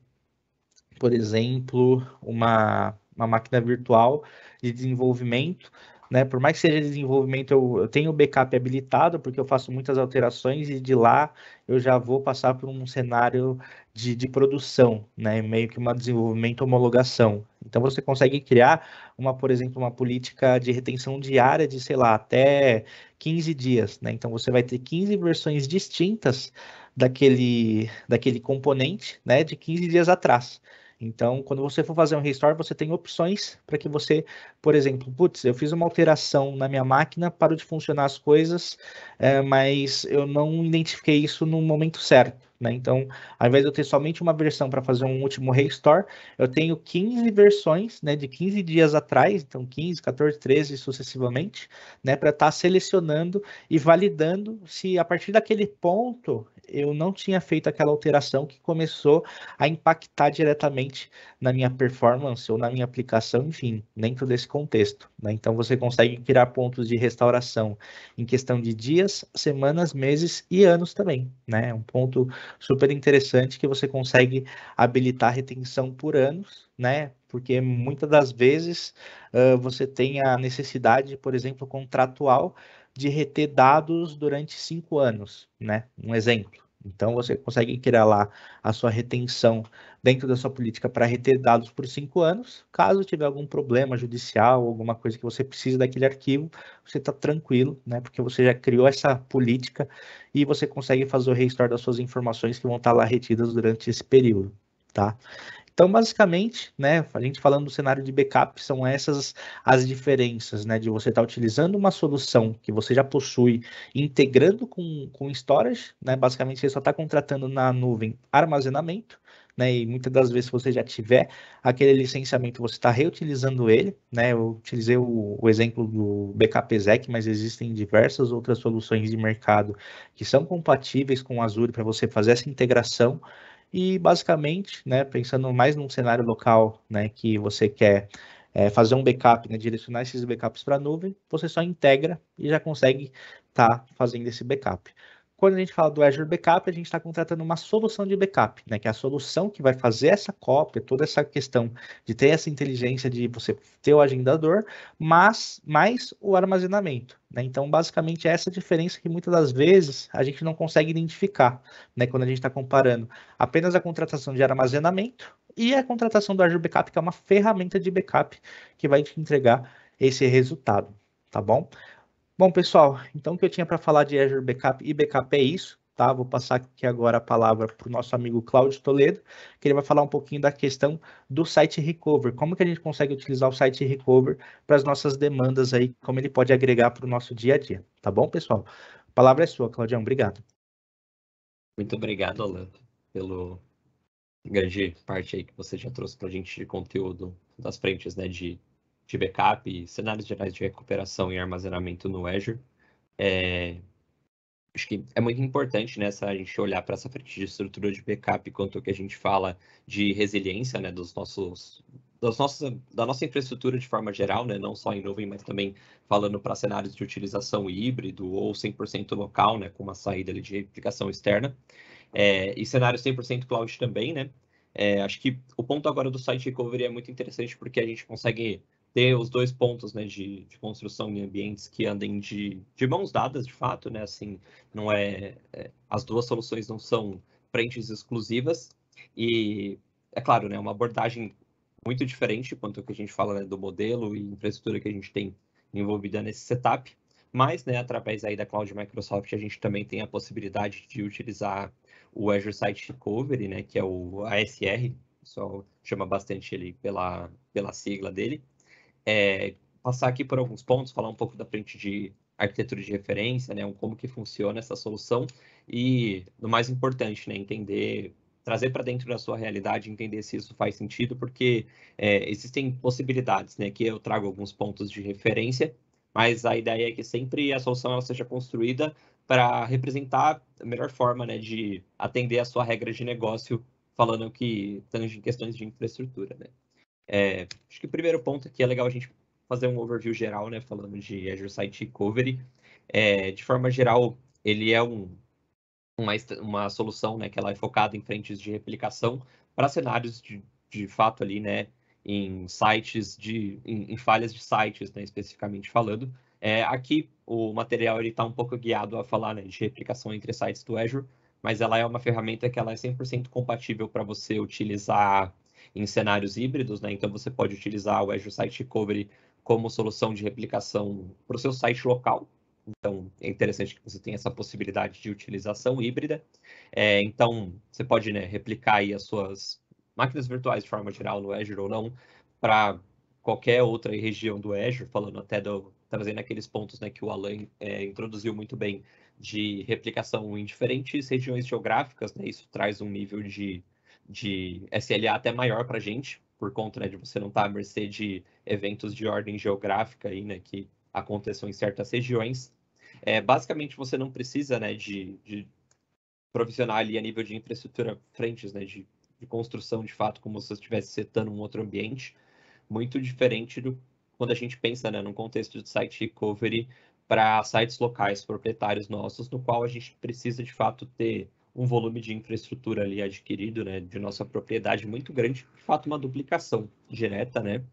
por exemplo, uma, uma máquina virtual de desenvolvimento né, por mais que seja desenvolvimento, eu, eu tenho o backup habilitado, porque eu faço muitas alterações e de lá eu já vou passar por um cenário de, de produção, né? meio que uma desenvolvimento homologação. Então você consegue criar uma, por exemplo, uma política de retenção diária de, sei lá, até 15 dias. Né? Então você vai ter 15 versões distintas daquele, daquele componente né? de 15 dias atrás. Então, quando você for fazer um restore, você tem opções para que você, por exemplo, putz, eu fiz uma alteração na minha máquina, parou de funcionar as coisas, é, mas eu não identifiquei isso no momento certo. Né? Então, ao invés de eu ter somente uma versão para fazer um último restore, eu tenho 15 versões né, de 15 dias atrás, então 15, 14, 13 sucessivamente, né, para estar tá selecionando e validando se a partir daquele ponto eu não tinha feito aquela alteração que começou a impactar diretamente na minha performance ou na minha aplicação, enfim, dentro desse contexto. Né? Então você consegue criar pontos de restauração em questão de dias, semanas, meses e anos também. Né? É um ponto super interessante que você consegue habilitar retenção por anos, né? Porque muitas das vezes uh, você tem a necessidade, por exemplo, contratual de reter dados durante cinco anos, né? Um exemplo. Então você consegue criar lá a sua retenção dentro da sua política para reter dados por cinco anos. Caso tiver algum problema judicial, alguma coisa que você precise daquele arquivo, você está tranquilo, né? Porque você já criou essa política e você consegue fazer o restore das suas informações que vão estar tá lá retidas durante esse período, tá? Então, basicamente, né, a gente falando do cenário de backup, são essas as diferenças, né, de você estar tá utilizando uma solução que você já possui, integrando com, com storage, né, basicamente você só está contratando na nuvem armazenamento, né, e muitas das vezes, se você já tiver aquele licenciamento, você está reutilizando ele, né? Eu utilizei o, o exemplo do exec, mas existem diversas outras soluções de mercado que são compatíveis com o Azure para você fazer essa integração e basicamente, né, pensando mais num cenário local, né, que você quer é, fazer um backup, né, direcionar esses backups para a nuvem, você só integra e já consegue estar tá fazendo esse backup. Quando a gente fala do Azure Backup, a gente está contratando uma solução de backup, né? Que é a solução que vai fazer essa cópia, toda essa questão de ter essa inteligência de você ter o agendador, mas mais o armazenamento. Né? Então, basicamente, é essa diferença que muitas das vezes a gente não consegue identificar, né? Quando a gente está comparando apenas a contratação de armazenamento e a contratação do Azure Backup, que é uma ferramenta de backup que vai te entregar esse resultado, tá bom? Bom, pessoal, então o que eu tinha para falar de Azure Backup e Backup é isso. Tá, vou passar aqui agora a palavra para o nosso amigo Cláudio Toledo, que ele vai falar um pouquinho da questão do site Recover. Como que a gente consegue utilizar o site Recover para as nossas demandas aí, como ele pode agregar para o nosso dia a dia. Tá bom, pessoal? A palavra é sua, Claudião. Obrigado. Muito obrigado, Alan, pelo grande parte aí que você já trouxe para a gente de conteúdo das frentes, né, de de backup, cenários gerais de recuperação e armazenamento no Azure. É, acho que é muito importante né, a gente olhar para essa frente de estrutura de backup quanto que a gente fala de resiliência né, dos nossos das nossas, da nossa infraestrutura de forma geral, né, não só em nuvem, mas também falando para cenários de utilização híbrido ou 100% local, né, com uma saída ali, de aplicação externa, é, e cenários 100% cloud também, né, é, acho que o ponto agora do site recovery é muito interessante porque a gente consegue ter os dois pontos né, de, de construção em ambientes que andem de, de mãos dadas, de fato, né? Assim, não é, é as duas soluções não são frentes exclusivas e é claro, né? Uma abordagem muito diferente quanto ao que a gente fala né, do modelo e infraestrutura que a gente tem envolvida nesse setup, mas, né? Através aí da cloud Microsoft, a gente também tem a possibilidade de utilizar o Azure Site Recovery, né? Que é o ASR, o pessoal chama bastante ele pela pela sigla dele é, passar aqui por alguns pontos, falar um pouco da frente de arquitetura de referência, né, como que funciona essa solução e, no mais importante, né, entender, trazer para dentro da sua realidade, entender se isso faz sentido, porque é, existem possibilidades, né, que eu trago alguns pontos de referência, mas a ideia é que sempre a solução ela seja construída para representar a melhor forma, né, de atender a sua regra de negócio, falando que tange em questões de infraestrutura, né. É, acho que o primeiro ponto aqui é legal a gente fazer um overview geral, né, falando de Azure Site Recovery. É, de forma geral, ele é um, uma, uma solução né, que ela é focada em frentes de replicação para cenários de, de fato ali, né, em sites de em, em falhas de sites, né, especificamente falando. É, aqui o material ele está um pouco guiado a falar né, de replicação entre sites do Azure, mas ela é uma ferramenta que ela é 100% compatível para você utilizar em cenários híbridos, né? Então você pode utilizar o Azure Site Recovery como solução de replicação para o seu site local. Então é interessante que você tenha essa possibilidade de utilização híbrida. É, então você pode né, replicar aí as suas máquinas virtuais de forma geral no Azure ou não para qualquer outra região do Azure, falando até do trazendo aqueles pontos né, que o Alan é, introduziu muito bem de replicação em diferentes regiões geográficas, né? Isso traz um nível de de SLA até maior para a gente, por conta né, de você não estar tá à mercê de eventos de ordem geográfica aí, né, que aconteçam em certas regiões. É, basicamente, você não precisa né, de, de provisionar ali a nível de infraestrutura frentes, né, de, de construção, de fato, como se você estivesse setando um outro ambiente, muito diferente do quando a gente pensa né, num contexto de site recovery para sites locais proprietários nossos, no qual a gente precisa, de fato, ter um volume de infraestrutura ali adquirido, né, de nossa propriedade muito grande, de fato uma duplicação direta, né?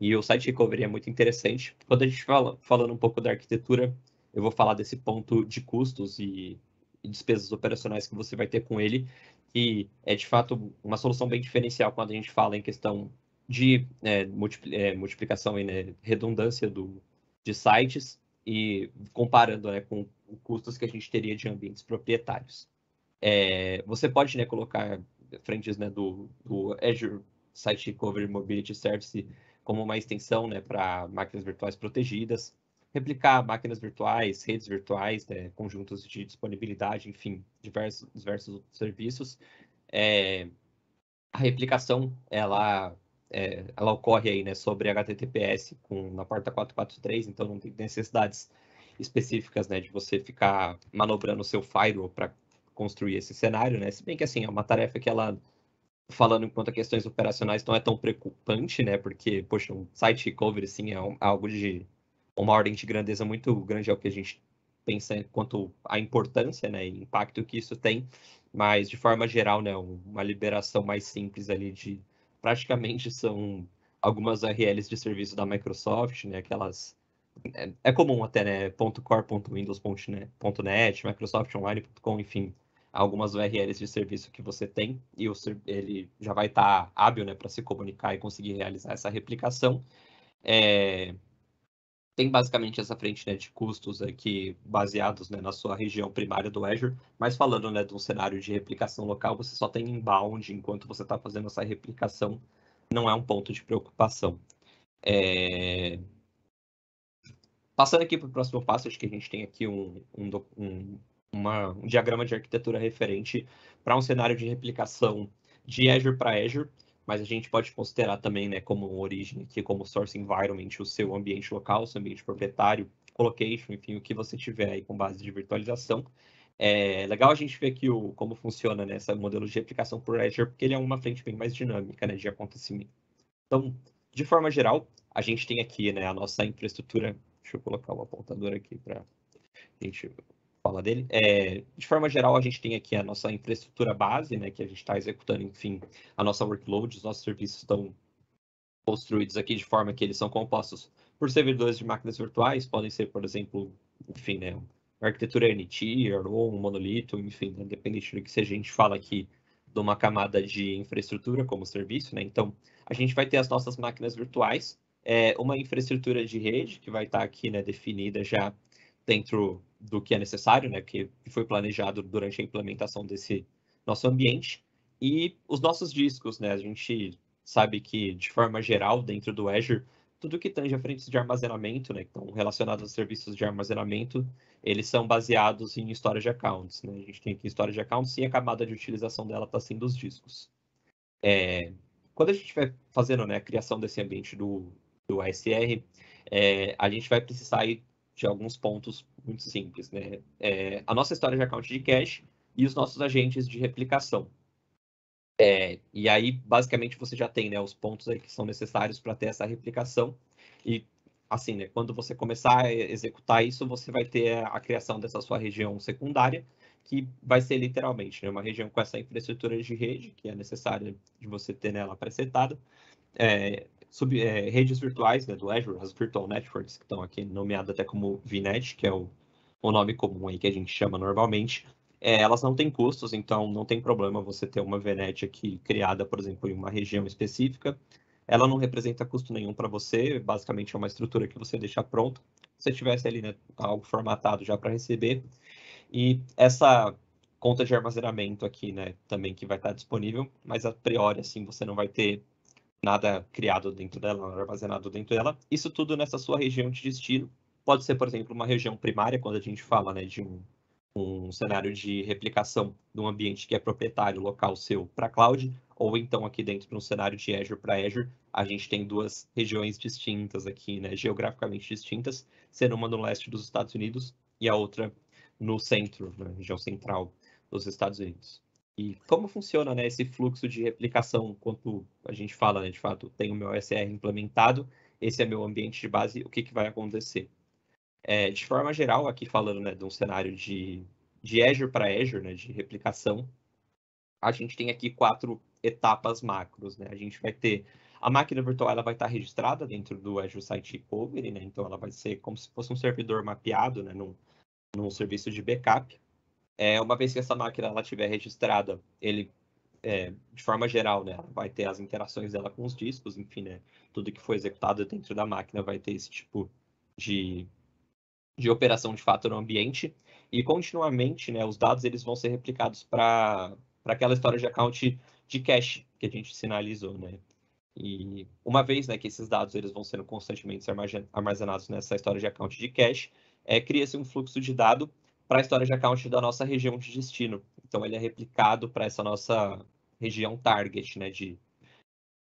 E o site recovery é muito interessante. Quando a gente fala falando um pouco da arquitetura, eu vou falar desse ponto de custos e, e despesas operacionais que você vai ter com ele, que é de fato uma solução bem diferencial quando a gente fala em questão de é, é, multiplicação e né, redundância do, de sites e comparando né, com custos que a gente teria de ambientes proprietários. É, você pode né, colocar frentes né, do, do, Azure Site Recovery Mobility Service como uma extensão né, para máquinas virtuais protegidas, replicar máquinas virtuais, redes virtuais, né, conjuntos de disponibilidade, enfim, diversos, diversos serviços. É, a replicação ela, é, ela ocorre aí, né, sobre HTTPS com, na porta 443, então não tem necessidades específicas né, de você ficar manobrando o seu firewall para construir esse cenário, né? Se bem que assim, é uma tarefa que ela falando enquanto a questões operacionais não é tão preocupante, né? Porque, poxa, um site recovery sim é um, algo de uma ordem de grandeza muito grande, é o que a gente pensa quanto à importância, né, e impacto que isso tem, mas de forma geral, né, uma liberação mais simples ali de praticamente são algumas URLs de serviço da Microsoft, né, aquelas é, é comum até, né, net. microsoft com. enfim, algumas URLs de serviço que você tem e o, ele já vai estar tá hábil né, para se comunicar e conseguir realizar essa replicação. É, tem basicamente essa frente né, de custos aqui baseados né, na sua região primária do Azure, mas falando né, de um cenário de replicação local, você só tem inbound enquanto você está fazendo essa replicação, não é um ponto de preocupação. É... Passando aqui para o próximo passo, acho que a gente tem aqui um, um, um uma, um diagrama de arquitetura referente para um cenário de replicação de Azure para Azure, mas a gente pode considerar também né, como origem aqui, como source environment, o seu ambiente local, o seu ambiente proprietário, location, enfim, o que você tiver aí com base de virtualização. É legal a gente ver aqui o, como funciona né, esse modelo de replicação por Azure, porque ele é uma frente bem mais dinâmica né, de acontecimento. Então, de forma geral, a gente tem aqui né, a nossa infraestrutura. Deixa eu colocar o apontador aqui para a gente fala dele. É, de forma geral, a gente tem aqui a nossa infraestrutura base, né, que a gente está executando, enfim, a nossa workload, os nossos serviços estão construídos aqui de forma que eles são compostos por servidores de máquinas virtuais, podem ser, por exemplo, enfim, né, uma arquitetura N-Tier ou um monolito, enfim, né, independente do que seja, a gente fala aqui de uma camada de infraestrutura como serviço, né? Então, a gente vai ter as nossas máquinas virtuais, é, uma infraestrutura de rede que vai estar tá aqui, né, definida já dentro do que é necessário, né, que foi planejado durante a implementação desse nosso ambiente. E os nossos discos, né, a gente sabe que, de forma geral, dentro do Azure, tudo que tange a frentes de armazenamento, né, que estão relacionados a serviços de armazenamento, eles são baseados em storage accounts. Né? A gente tem aqui storage accounts e a camada de utilização dela está sendo os discos. É, quando a gente vai fazendo né, a criação desse ambiente do, do ASR, é, a gente vai precisar ir de alguns pontos muito simples, né? É, a nossa história de account de cache e os nossos agentes de replicação. É, e aí, basicamente, você já tem né, os pontos aí que são necessários para ter essa replicação. E, assim, né, quando você começar a executar isso, você vai ter a, criação dessa sua região secundária, que vai ser literalmente né, uma região com essa infraestrutura de rede, que é necessária de você ter nela presetada, é, sub, é, redes virtuais né, do Azure, as Virtual Networks, que estão aqui nomeadas até como VNet, que é o o nome comum aí que a gente chama normalmente, é, elas não têm custos, então não tem problema você ter uma VNet aqui criada, por exemplo, em uma região específica. Ela não representa custo nenhum para você, basicamente é uma estrutura que você deixa pronta. Se tivesse ali né, algo formatado já para receber. E essa conta de armazenamento aqui, né, também que vai estar tá disponível, mas a priori, assim, você não vai ter nada criado dentro dela, armazenado dentro dela. Isso tudo nessa sua região de destino, Pode ser, por exemplo, uma região primária, quando a gente fala né, de um, um cenário de replicação de um ambiente que é proprietário local seu para cloud, ou então aqui dentro de um cenário de Azure para Azure, a gente tem duas regiões distintas aqui, né, geograficamente distintas, sendo uma no leste dos Estados Unidos e a outra no centro, na região central dos Estados Unidos. E como funciona né, esse fluxo de replicação quando a gente fala, né, de fato, tem o meu OSR implementado, esse é meu ambiente de base, o que, que vai acontecer? É, de forma geral, aqui falando né, de um cenário de, de Azure para Azure, né, de replicação, a gente tem aqui quatro etapas macros. Né? A gente vai ter a máquina virtual ela vai estar tá registrada dentro do Azure Site Recovery, né? então ela vai ser como se fosse um servidor mapeado né? num, num serviço de backup. É, uma vez que essa máquina ela estiver registrada, ele, é, de forma geral, né? vai ter as interações dela com os discos, enfim, né? tudo que foi executado dentro da máquina vai ter esse tipo de, de operação de fato no ambiente e continuamente, né, os dados eles vão ser replicados para aquela história de account de cache que a gente sinalizou, né? E uma vez né, que esses dados eles vão sendo constantemente armazenados nessa história de account de cache, é, cria-se um fluxo de dado para a história de account da nossa região de destino. Então, ele é replicado para essa nossa região target né, de,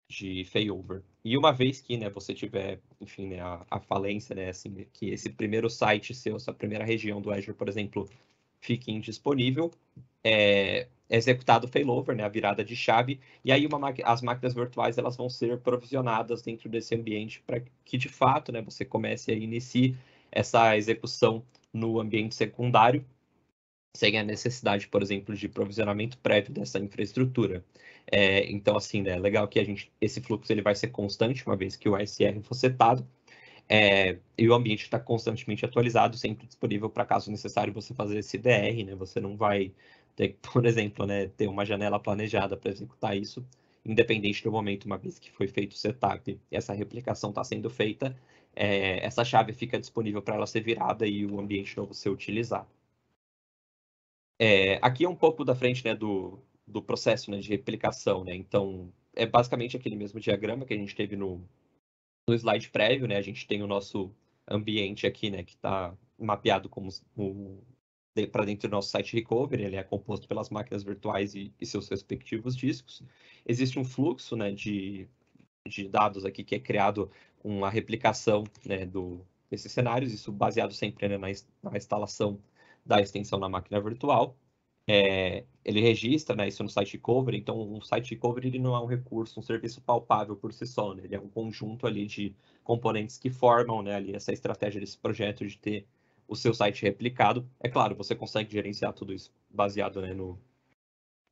de failover. E uma vez que né, você tiver, enfim, né, a, a, falência, né, assim, que esse primeiro site seu, essa primeira região do Azure, por exemplo, fique indisponível, é, é executado o failover, né, a virada de chave, e aí uma, as máquinas virtuais elas vão ser provisionadas dentro desse ambiente para que, de fato, né, você comece a iniciar essa execução no ambiente secundário, sem a necessidade, por exemplo, de provisionamento prévio dessa infraestrutura. É, então, assim, né, legal que a gente, esse fluxo ele vai ser constante, uma vez que o ASR for setado, é, e o ambiente está constantemente atualizado, sempre disponível para caso necessário você fazer esse DR, né? Você não vai ter, por exemplo, né, ter uma janela planejada para executar isso, independente do momento, uma vez que foi feito o setup, essa replicação está sendo feita, é, essa chave fica disponível para ela ser virada e o ambiente novo ser utilizado. É, aqui é um pouco da frente né, do, do processo né, de replicação. Né? Então, é basicamente aquele mesmo diagrama que a gente teve no, no slide prévio. Né? A gente tem o nosso ambiente aqui, né, que está mapeado como para dentro do nosso site recovery, ele é composto pelas máquinas virtuais e, e seus respectivos discos. Existe um fluxo né, de, de dados aqui que é criado com a replicação né, do, desses cenários, isso baseado sempre né, na, na instalação da extensão na máquina virtual. É, ele registra né, isso no site cover, então o site cover ele não é um recurso, um serviço palpável por si só, né? ele é um conjunto ali de componentes que formam né, ali essa estratégia desse projeto de ter o seu site replicado. É claro, você consegue gerenciar tudo isso baseado né, no,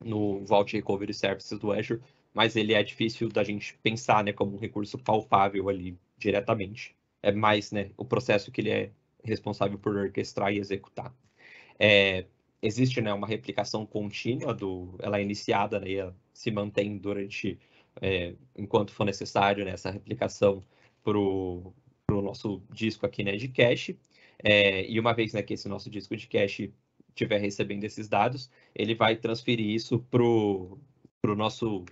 no Vault Recovery Services do Azure, mas ele é difícil da gente pensar né, como um recurso palpável ali diretamente. É mais né, o processo que ele é responsável por orquestrar e executar. É, existe né, uma replicação contínua, do, ela é iniciada né, e ela se mantém durante, é, enquanto for necessário, né, essa replicação para o nosso disco aqui né, de cache. É, e uma vez né, que esse nosso disco de cache estiver recebendo esses dados, ele vai transferir isso para o nosso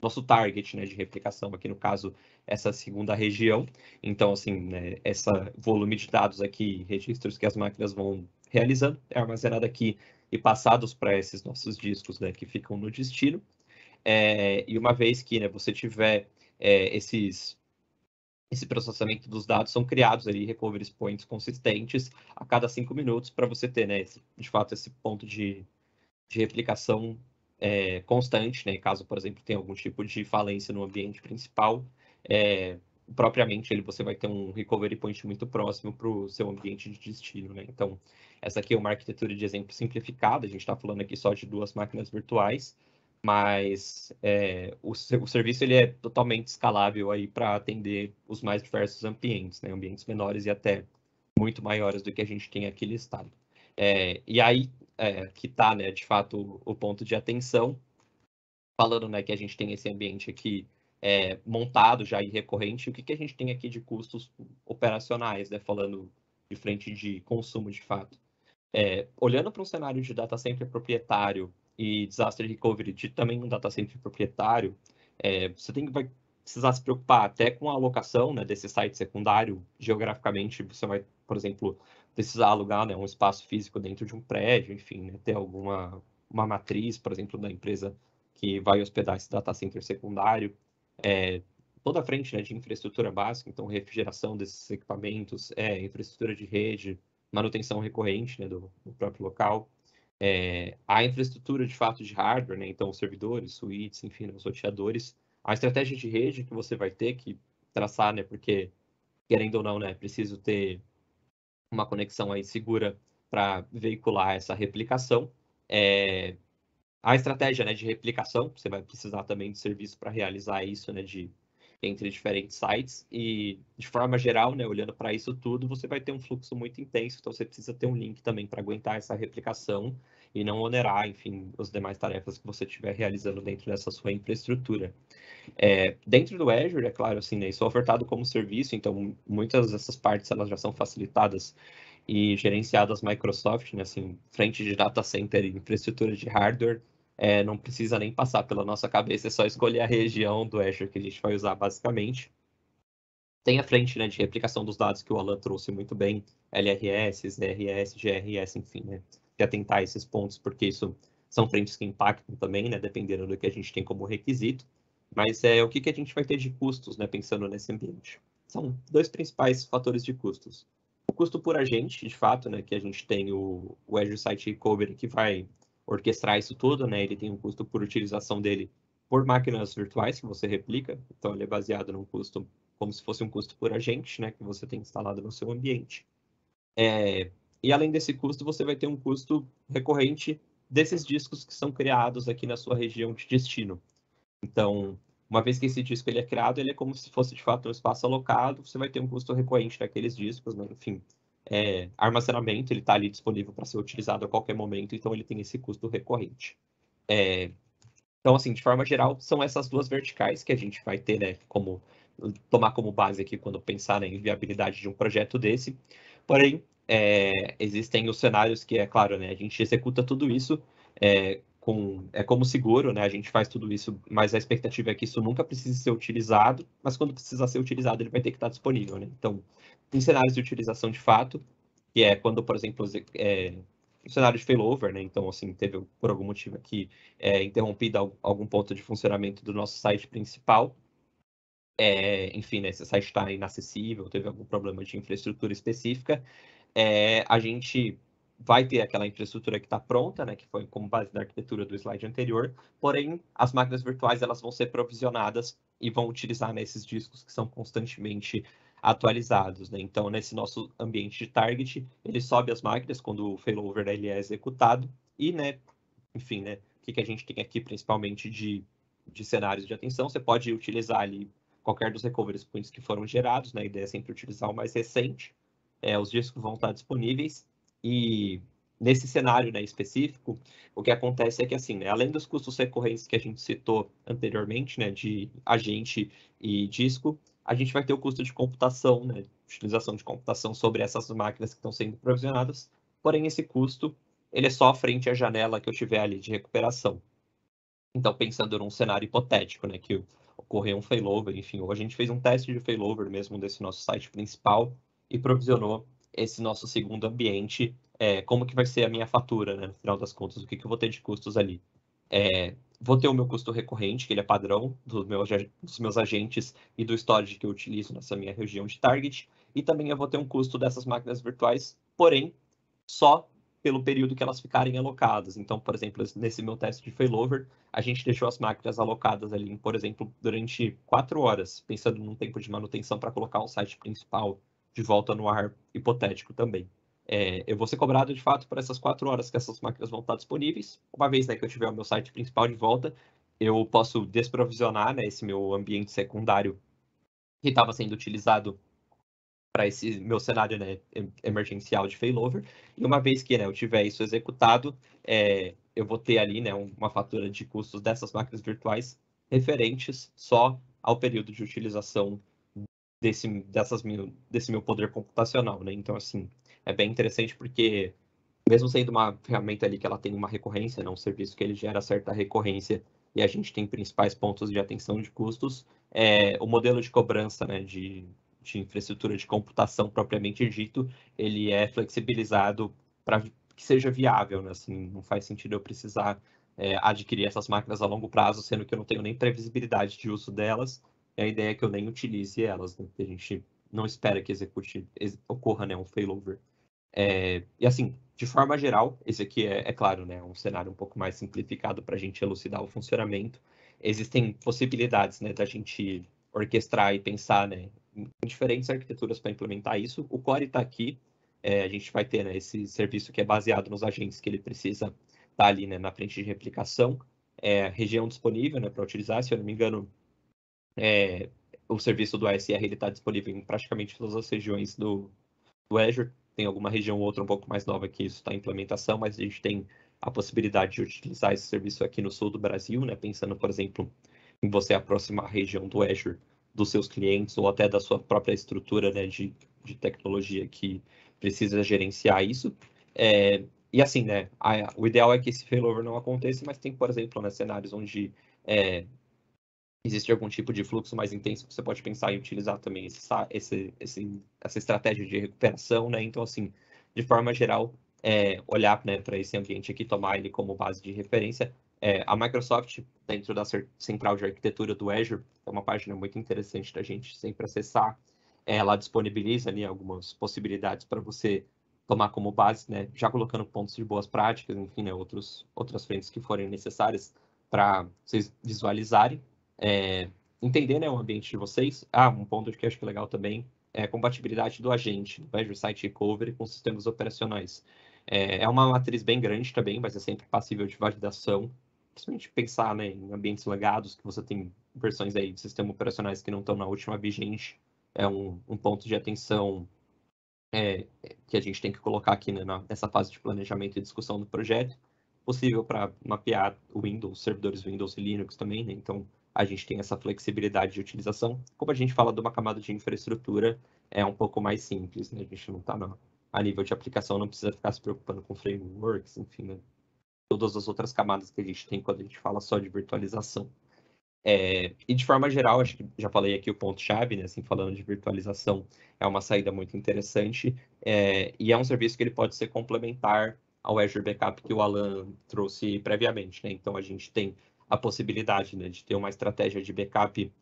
nosso target né, de replicação, aqui no caso, essa segunda região. Então, assim, né, esse volume de dados aqui, registros que as máquinas vão realizando, é armazenado aqui e passados para esses nossos discos né, que ficam no destino. É, e uma vez que né, você tiver é, esses esse processamento dos dados são criados ali recovery points consistentes a cada cinco minutos para você ter né, esse, de fato esse ponto de, de replicação é, constante, né, caso por exemplo tenha algum tipo de falência no ambiente principal, é, propriamente ele você vai ter um recovery point muito próximo para o seu ambiente de destino, né? Então, essa aqui é uma arquitetura de exemplo simplificada, a gente está falando aqui só de duas máquinas virtuais, mas é, o, o, serviço ele é totalmente escalável aí para atender os mais diversos ambientes, né? Ambientes menores e até muito maiores do que a gente tem aqui listado. É, e aí é, que está, né, de fato, o, o ponto de atenção, falando né, que a gente tem esse ambiente aqui é, montado já e recorrente, o que, que a gente tem aqui de custos operacionais, né, falando de frente de consumo de fato. É, olhando para um cenário de data center proprietário e disaster recovery de também um data center proprietário, é, você tem, vai precisar se preocupar até com a alocação né, desse site secundário. Geograficamente, você vai, por exemplo, precisar alugar né, um espaço físico dentro de um prédio, enfim, né, ter alguma uma matriz, por exemplo, da empresa que vai hospedar esse data center secundário é, toda a frente né, de infraestrutura básica, então refrigeração desses equipamentos, é, infraestrutura de rede, manutenção recorrente né, do, do, próprio local, é, a infraestrutura de fato de hardware, né, então servidores, suítes, enfim, né, os roteadores, a estratégia de rede que você vai ter que traçar, né, porque querendo ou não, né, preciso ter uma conexão aí segura para veicular essa replicação. É, a estratégia né, de replicação, você vai precisar também de serviço para realizar isso né, de, entre diferentes sites. E, de forma geral, né, olhando para isso tudo, você vai ter um fluxo muito intenso, então você precisa ter um link também para aguentar essa replicação e não onerar, enfim, as demais tarefas que você estiver realizando dentro dessa sua infraestrutura. É, dentro do Azure, é claro, assim, né, isso é ofertado como serviço, então muitas dessas partes elas já são facilitadas e gerenciadas Microsoft, né, assim, frente de data center e infraestrutura de hardware, é, não precisa nem passar pela nossa cabeça, é só escolher a região do Azure que a gente vai usar basicamente. Tem a frente né, de replicação dos dados que o Alan trouxe muito bem, LRS, DRS, GRS, enfim, né, de atentar esses pontos, porque isso são frentes que impactam também, né, dependendo do que a gente tem como requisito. Mas é o que, que a gente vai ter de custos, né, pensando nesse ambiente. São dois principais fatores de custos custo por agente, de fato, né? Que a gente tem o, o Azure Site Recovery que vai orquestrar isso tudo, né? Ele tem um custo por utilização dele por máquinas virtuais que você replica, então ele é baseado num custo como se fosse um custo por agente, né? Que você tem instalado no seu ambiente. É, e além desse custo, você vai ter um custo recorrente desses discos que são criados aqui na sua região de destino. Então, uma vez que esse disco ele é criado, ele é como se fosse de fato um espaço alocado, você vai ter um custo recorrente daqueles discos, né? enfim. É, armazenamento, ele está ali disponível para ser utilizado a qualquer momento, então ele tem esse custo recorrente. É, então, assim, de forma geral, são essas duas verticais que a gente vai ter, né, como tomar como base aqui quando pensar em viabilidade de um projeto desse. Porém, é, existem os cenários que, é claro, né, a gente executa tudo isso é, com é como seguro, né? A gente faz tudo isso, mas a expectativa é que isso nunca precise ser utilizado, mas quando precisar ser utilizado, ele vai ter que estar disponível, né? Então, em cenários de utilização de fato, que é quando, por exemplo, é, um cenário de failover, né? Então, assim, teve por algum motivo aqui é, interrompido algum ponto de funcionamento do nosso site principal. É, enfim, né, esse site está inacessível, teve algum problema de infraestrutura específica. É, a gente vai ter aquela infraestrutura que está pronta, né, que foi como base da arquitetura do slide anterior, porém as máquinas virtuais elas vão ser provisionadas e vão utilizar nesses discos que são constantemente atualizados, né? Então, nesse nosso ambiente de target, ele sobe as máquinas quando o failover ele é executado e, né, enfim, né, o que, que a gente tem aqui principalmente de, de cenários de atenção, você pode utilizar ali qualquer dos recovery points que foram gerados, né? A ideia é sempre utilizar o mais recente. É, os discos vão estar disponíveis e nesse cenário né, específico, o que acontece é que, assim, né, além dos custos recorrentes que a gente citou anteriormente, né, de agente e disco, a gente vai ter o custo de computação, né, utilização de computação sobre essas máquinas que estão sendo provisionadas, porém esse custo ele é só frente à janela que eu tiver ali de recuperação. Então, pensando num cenário hipotético, né, que ocorreu um failover, enfim, ou a gente fez um teste de failover mesmo desse nosso site principal e provisionou esse nosso segundo ambiente, é, como que vai ser a minha fatura, né, no final das contas, o que, que eu vou ter de custos ali. É, vou ter o meu custo recorrente, que ele é padrão do meu, dos meus agentes e do storage que eu utilizo nessa minha região de target, e também eu vou ter um custo dessas máquinas virtuais, porém, só pelo período que elas ficarem alocadas. Então, por exemplo, nesse meu teste de failover, a gente deixou as máquinas alocadas ali, por exemplo, durante quatro horas, pensando num tempo de manutenção para colocar um site principal de volta no ar hipotético também. É, eu vou ser cobrado de fato por essas quatro horas que essas máquinas vão estar disponíveis. Uma vez né, que eu tiver o meu site principal de volta, eu posso desprovisionar né, esse meu ambiente secundário que estava sendo utilizado para esse meu cenário né, emergencial de failover. E uma vez que né, eu tiver isso executado, é, eu vou ter ali né, uma fatura de custos dessas máquinas virtuais referentes só ao período de utilização desse, dessas meu, desse meu poder computacional, né? Então, assim, é bem interessante porque, mesmo sendo uma ferramenta ali que ela tem uma recorrência, né? um serviço que ele gera certa recorrência e a gente tem principais pontos de atenção de custos, é, o modelo de cobrança né? de, de infraestrutura de computação propriamente dito, ele é flexibilizado para que seja viável, né? Assim, não faz sentido eu precisar é, adquirir essas máquinas a longo prazo, sendo que eu não tenho nem previsibilidade de uso delas, e é a ideia é que eu nem utilize elas, né? a gente não espera que execute, ocorra né, um failover. É, e assim, de forma geral, esse aqui é, é claro, né, um cenário um pouco mais simplificado para a gente elucidar o funcionamento. Existem possibilidades né, da gente orquestrar e pensar né, em diferentes arquiteturas para implementar isso. O Core está aqui, é, a gente vai ter né, esse serviço que é baseado nos agentes que ele precisa estar tá ali né, na frente de replicação. É, região disponível né, para utilizar, se eu não me engano, é, o serviço do ASR está disponível em praticamente todas as regiões do, do Azure. Tem alguma região ou outra um pouco mais nova que isso está em implementação, mas a gente tem a possibilidade de utilizar esse serviço aqui no sul do Brasil, né? pensando, por exemplo, em você aproximar a região do Azure dos seus clientes ou até da sua própria estrutura né, de, de tecnologia que precisa gerenciar isso. É, e assim, né, a, o ideal é que esse failover não aconteça, mas tem, por exemplo, né, cenários onde é, existe algum tipo de fluxo mais intenso que você pode pensar em utilizar também essa, esse, esse, essa estratégia de recuperação, né? Então, assim, de forma geral, é, olhar né, para esse ambiente aqui, tomar ele como base de referência. É, a Microsoft, dentro da central de arquitetura do Azure, é uma página muito interessante da gente sempre acessar. É, ela disponibiliza ali né, algumas possibilidades para você tomar como base, né, já colocando pontos de boas práticas, enfim, né, outros, outras frentes que forem necessárias para vocês visualizarem é, entender né, o ambiente de vocês. Ah, um ponto que eu acho que é legal também é a compatibilidade do agente, né, do Azure Site Recovery com sistemas operacionais. É, é uma matriz bem grande também, mas é sempre passível de validação. Principalmente pensar né, em ambientes legados, que você tem versões aí de sistemas operacionais que não estão na última vigente. É um, um ponto de atenção é, que a gente tem que colocar aqui né, na, nessa fase de planejamento e discussão do projeto. Possível para mapear Windows, servidores Windows e Linux também, né? Então, a gente tem essa flexibilidade de utilização. Como a gente fala de uma camada de infraestrutura, é um pouco mais simples, né? A gente não está a nível de aplicação, não precisa ficar se preocupando com frameworks, enfim, né? todas as outras camadas que a gente tem quando a gente fala só de virtualização. É, e de forma geral, acho que já falei aqui o ponto-chave, né? Assim, falando de virtualização, é uma saída muito interessante é, e é um serviço que ele pode ser complementar ao Azure Backup que o Alan trouxe previamente, né? Então a gente tem a possibilidade né, de ter uma estratégia de backup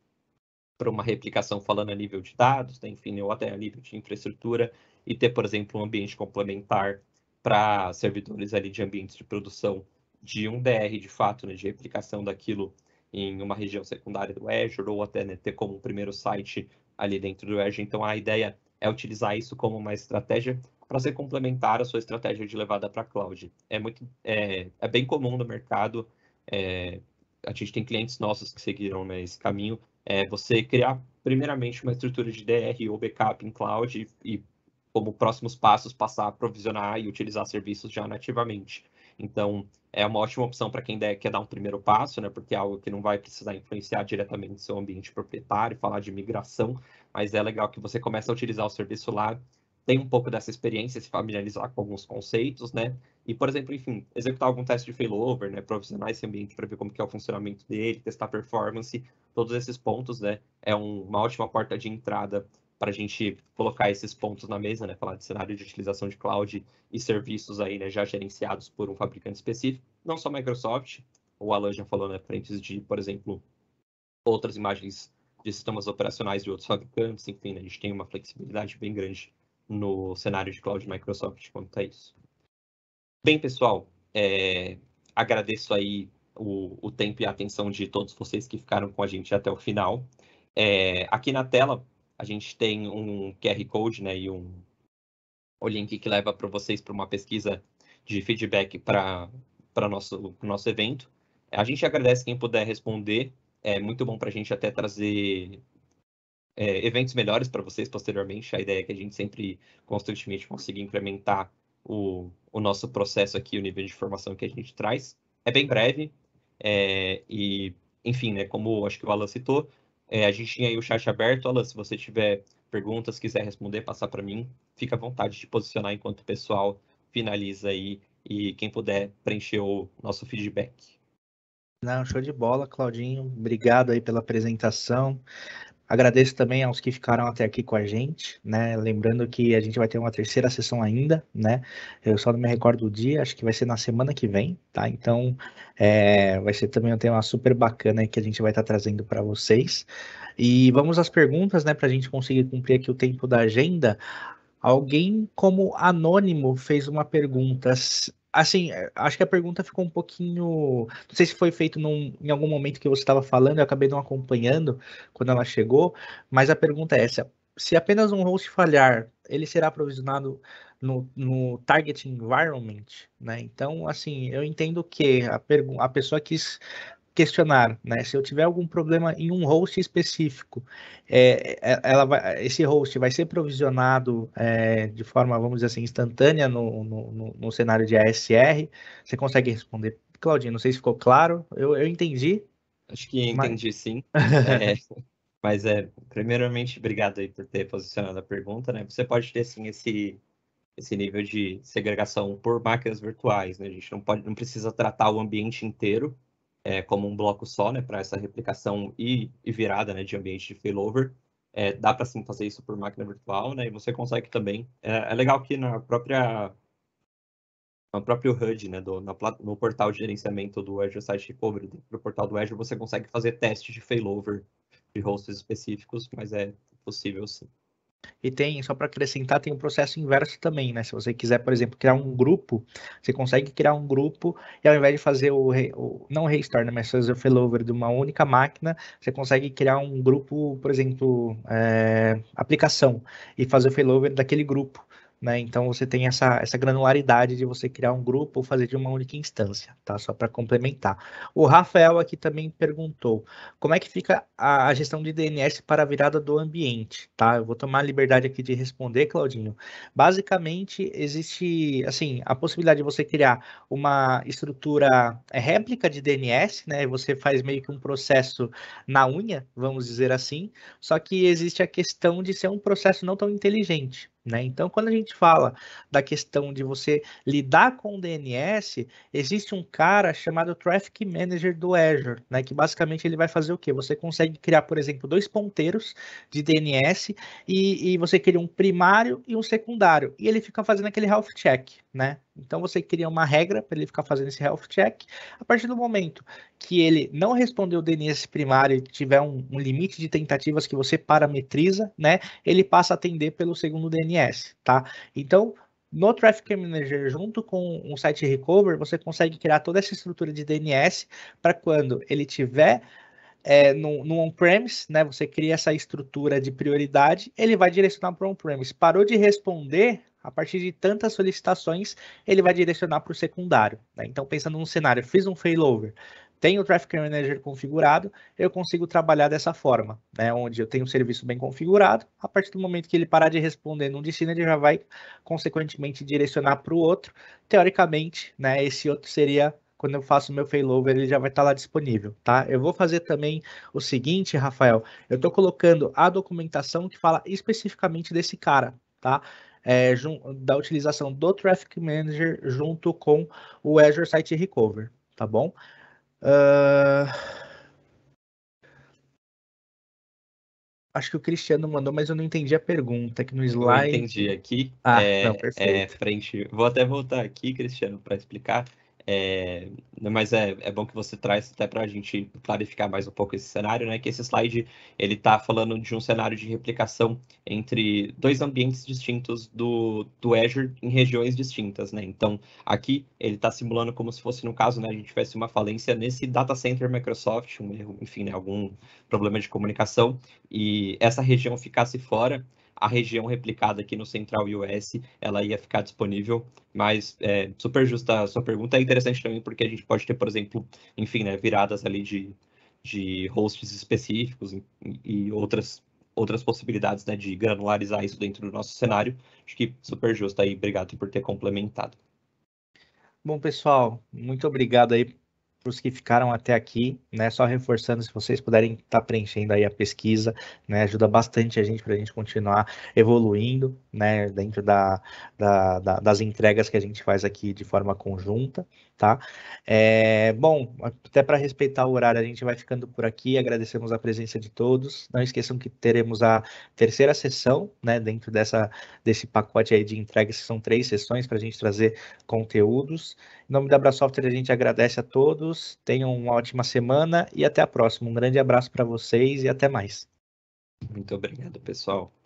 para uma replicação falando a nível de dados, né, enfim, ou até a nível de infraestrutura, e ter, por exemplo, um ambiente complementar para servidores ali de ambientes de produção de um DR, de fato, né, de replicação daquilo em uma região secundária do Azure, ou até né, ter como um primeiro site ali dentro do Azure. Então, a ideia é utilizar isso como uma estratégia para ser complementar a sua estratégia de levada para a cloud. É, muito, é, é bem comum no mercado é, a gente tem clientes nossos que seguiram né, esse caminho, é você criar primeiramente uma estrutura de DR ou backup em cloud e, e como próximos passos passar a provisionar e utilizar serviços já nativamente. Então, é uma ótima opção para quem der, quer dar um primeiro passo, né? Porque é algo que não vai precisar influenciar diretamente seu ambiente proprietário, falar de migração, mas é legal que você comece a utilizar o serviço lá tem um pouco dessa experiência, se familiarizar com alguns conceitos, né? E, por exemplo, enfim, executar algum teste de failover, né? Provisionar esse ambiente para ver como que é o funcionamento dele, testar performance, todos esses pontos, né? É um, uma ótima porta de entrada para a gente colocar esses pontos na mesa, né? Falar de cenário de utilização de cloud e serviços aí, né? Já gerenciados por um fabricante específico, não só Microsoft. O Alan já falou, né? Frentes de, por exemplo, outras imagens de sistemas operacionais de outros fabricantes, enfim, né? a gente tem uma flexibilidade bem grande no cenário de cloud Microsoft quanto a isso. Bem, pessoal, é, agradeço aí o, o, tempo e a atenção de todos vocês que ficaram com a gente até o final. É, aqui na tela, a gente tem um QR Code né, e um o link que leva para vocês para uma pesquisa de feedback para o nosso, nosso evento. A gente agradece quem puder responder. É muito bom para a gente até trazer é, eventos melhores para vocês posteriormente. A ideia é que a gente sempre constantemente consiga implementar o, o nosso processo aqui, o nível de formação que a gente traz. É bem breve é, e, enfim, né, como acho que o Alan citou, é, a gente tinha aí o chat aberto. Alan, se você tiver perguntas, quiser responder, passar para mim, fica à vontade de posicionar enquanto o pessoal finaliza aí e quem puder preencher o nosso feedback. Não, show de bola, Claudinho. Obrigado aí pela apresentação. Agradeço também aos que ficaram até aqui com a gente, né? Lembrando que a gente vai ter uma terceira sessão ainda, né? Eu só não me recordo o dia, acho que vai ser na semana que vem, tá? Então, é, vai ser também um tema super bacana que a gente vai estar tá trazendo para vocês. E vamos às perguntas, né? Para a gente conseguir cumprir aqui o tempo da agenda. Alguém como anônimo fez uma pergunta assim, é, acho que a pergunta ficou um pouquinho. Não sei se foi feito num, em algum momento que você estava falando, eu acabei não acompanhando quando ela chegou, mas a pergunta é essa: se apenas um host falhar, ele será aprovisionado no, no target environment, né? Então, assim, eu entendo que a, a pessoa quis questionar, né? Se eu tiver algum problema em um host específico, é, é, ela vai, esse host vai ser provisionado é, de forma, vamos dizer assim, instantânea no, no, no, cenário de ASR. Você consegue responder, Claudinho? Não sei se ficou claro. Eu, eu entendi. Acho que entendi, mas... sim. É, mas é, primeiramente, obrigado aí por ter posicionado a pergunta, né? Você pode ter sim esse esse nível de segregação por máquinas virtuais, né? A gente não pode, não precisa tratar o ambiente inteiro é, como um bloco só, né, para essa replicação e, e, virada, né, de ambiente de failover. É, dá para sim fazer isso por máquina virtual, né, e você consegue também. É, é legal que na própria no próprio HUD, né, do, na, no portal de gerenciamento do Azure Site Recovery, dentro do portal do Azure, você consegue fazer testes de failover de hosts específicos, mas é possível sim. E tem, só para acrescentar, tem um processo inverso também, né? Se você quiser, por exemplo, criar um grupo, você consegue criar um grupo e ao invés de fazer o, re, o não restore, né, mas fazer o failover de uma única máquina, você consegue criar um grupo, por exemplo, é, aplicação e fazer o failover daquele grupo. Né? Então você tem essa, essa granularidade de você criar um grupo ou fazer de uma única instância, tá? Só para complementar. O Rafael aqui também perguntou como é que fica a, a, gestão de DNS para a virada do ambiente, tá? Eu vou tomar a liberdade aqui de responder, Claudinho. Basicamente existe assim a possibilidade de você criar uma estrutura é, réplica de DNS, né? Você faz meio que um processo na unha, vamos dizer assim. Só que existe a questão de ser um processo não tão inteligente, né? Então, quando a gente fala da questão de você lidar com o DNS, existe um cara chamado Traffic Manager do Azure, né? que basicamente ele vai fazer o quê? Você consegue criar, por exemplo, dois ponteiros de DNS e, e você cria um primário e um secundário, e ele fica fazendo aquele health check né? Então você cria uma regra para ele ficar fazendo esse health check. A partir do momento que ele não respondeu o DNS primário e tiver um, um, limite de tentativas que você parametriza, né? Ele passa a atender pelo segundo DNS, tá? Então no Traffic Manager, junto com o site Recover, você consegue criar toda essa estrutura de DNS para quando ele tiver é, no, no on-premise, né? Você cria essa estrutura de prioridade, ele vai direcionar para o on-premise. Parou de responder, a partir de tantas solicitações, ele vai direcionar para o secundário. Né? Então, pensando num cenário, fiz um failover, tenho o Traffic Manager configurado, eu consigo trabalhar dessa forma, né? onde eu tenho um serviço bem configurado, a partir do momento que ele parar de responder num destino, ele já vai, consequentemente, direcionar para o outro. Teoricamente, né, esse outro seria quando eu faço meu failover, ele já vai estar tá lá disponível, tá? Eu vou fazer também o seguinte, Rafael, eu estou colocando a documentação que fala especificamente desse cara, tá? é, da utilização do Traffic Manager junto com o Azure Site Recover, tá bom? Uh... Acho que o Cristiano mandou, mas eu não entendi a pergunta aqui no slide. Eu entendi aqui. Ah, é, não, é, perfeito. É, frente... Vou até voltar aqui, Cristiano, para explicar. É, mas é, é bom que você traz até para a gente clarificar mais um pouco esse cenário, né? Que esse slide ele está falando de um cenário de replicação entre dois ambientes distintos do, do Azure em regiões distintas, né? Então aqui ele está simulando como se fosse no caso, né? A gente tivesse uma falência nesse data center Microsoft, um erro, enfim, né, algum problema de comunicação e essa região ficasse fora a região replicada aqui no Central US, ela ia ficar disponível, mas é, super justa a sua pergunta, é interessante também porque a gente pode ter, por exemplo, enfim, né, viradas ali de, de hosts específicos e, e outras outras possibilidades né, de granularizar isso dentro do nosso cenário. Acho que super justo aí, obrigado por ter complementado. Bom, pessoal, muito obrigado aí para os que ficaram até aqui, né? Só reforçando, se vocês puderem estar tá preenchendo aí a pesquisa, né? Ajuda bastante a gente para a gente continuar evoluindo, né, dentro da, da, da, das entregas que a gente faz aqui de forma conjunta, tá? É, bom, até para respeitar o horário, a gente vai ficando por aqui, agradecemos a presença de todos, não esqueçam que teremos a terceira sessão, né, dentro dessa, desse pacote aí de entregas, são três sessões para a gente trazer conteúdos. Em nome da Abrasoftware, a gente agradece a todos, tenham uma ótima semana e até a próxima. Um grande abraço para vocês e até mais. Muito obrigado, pessoal.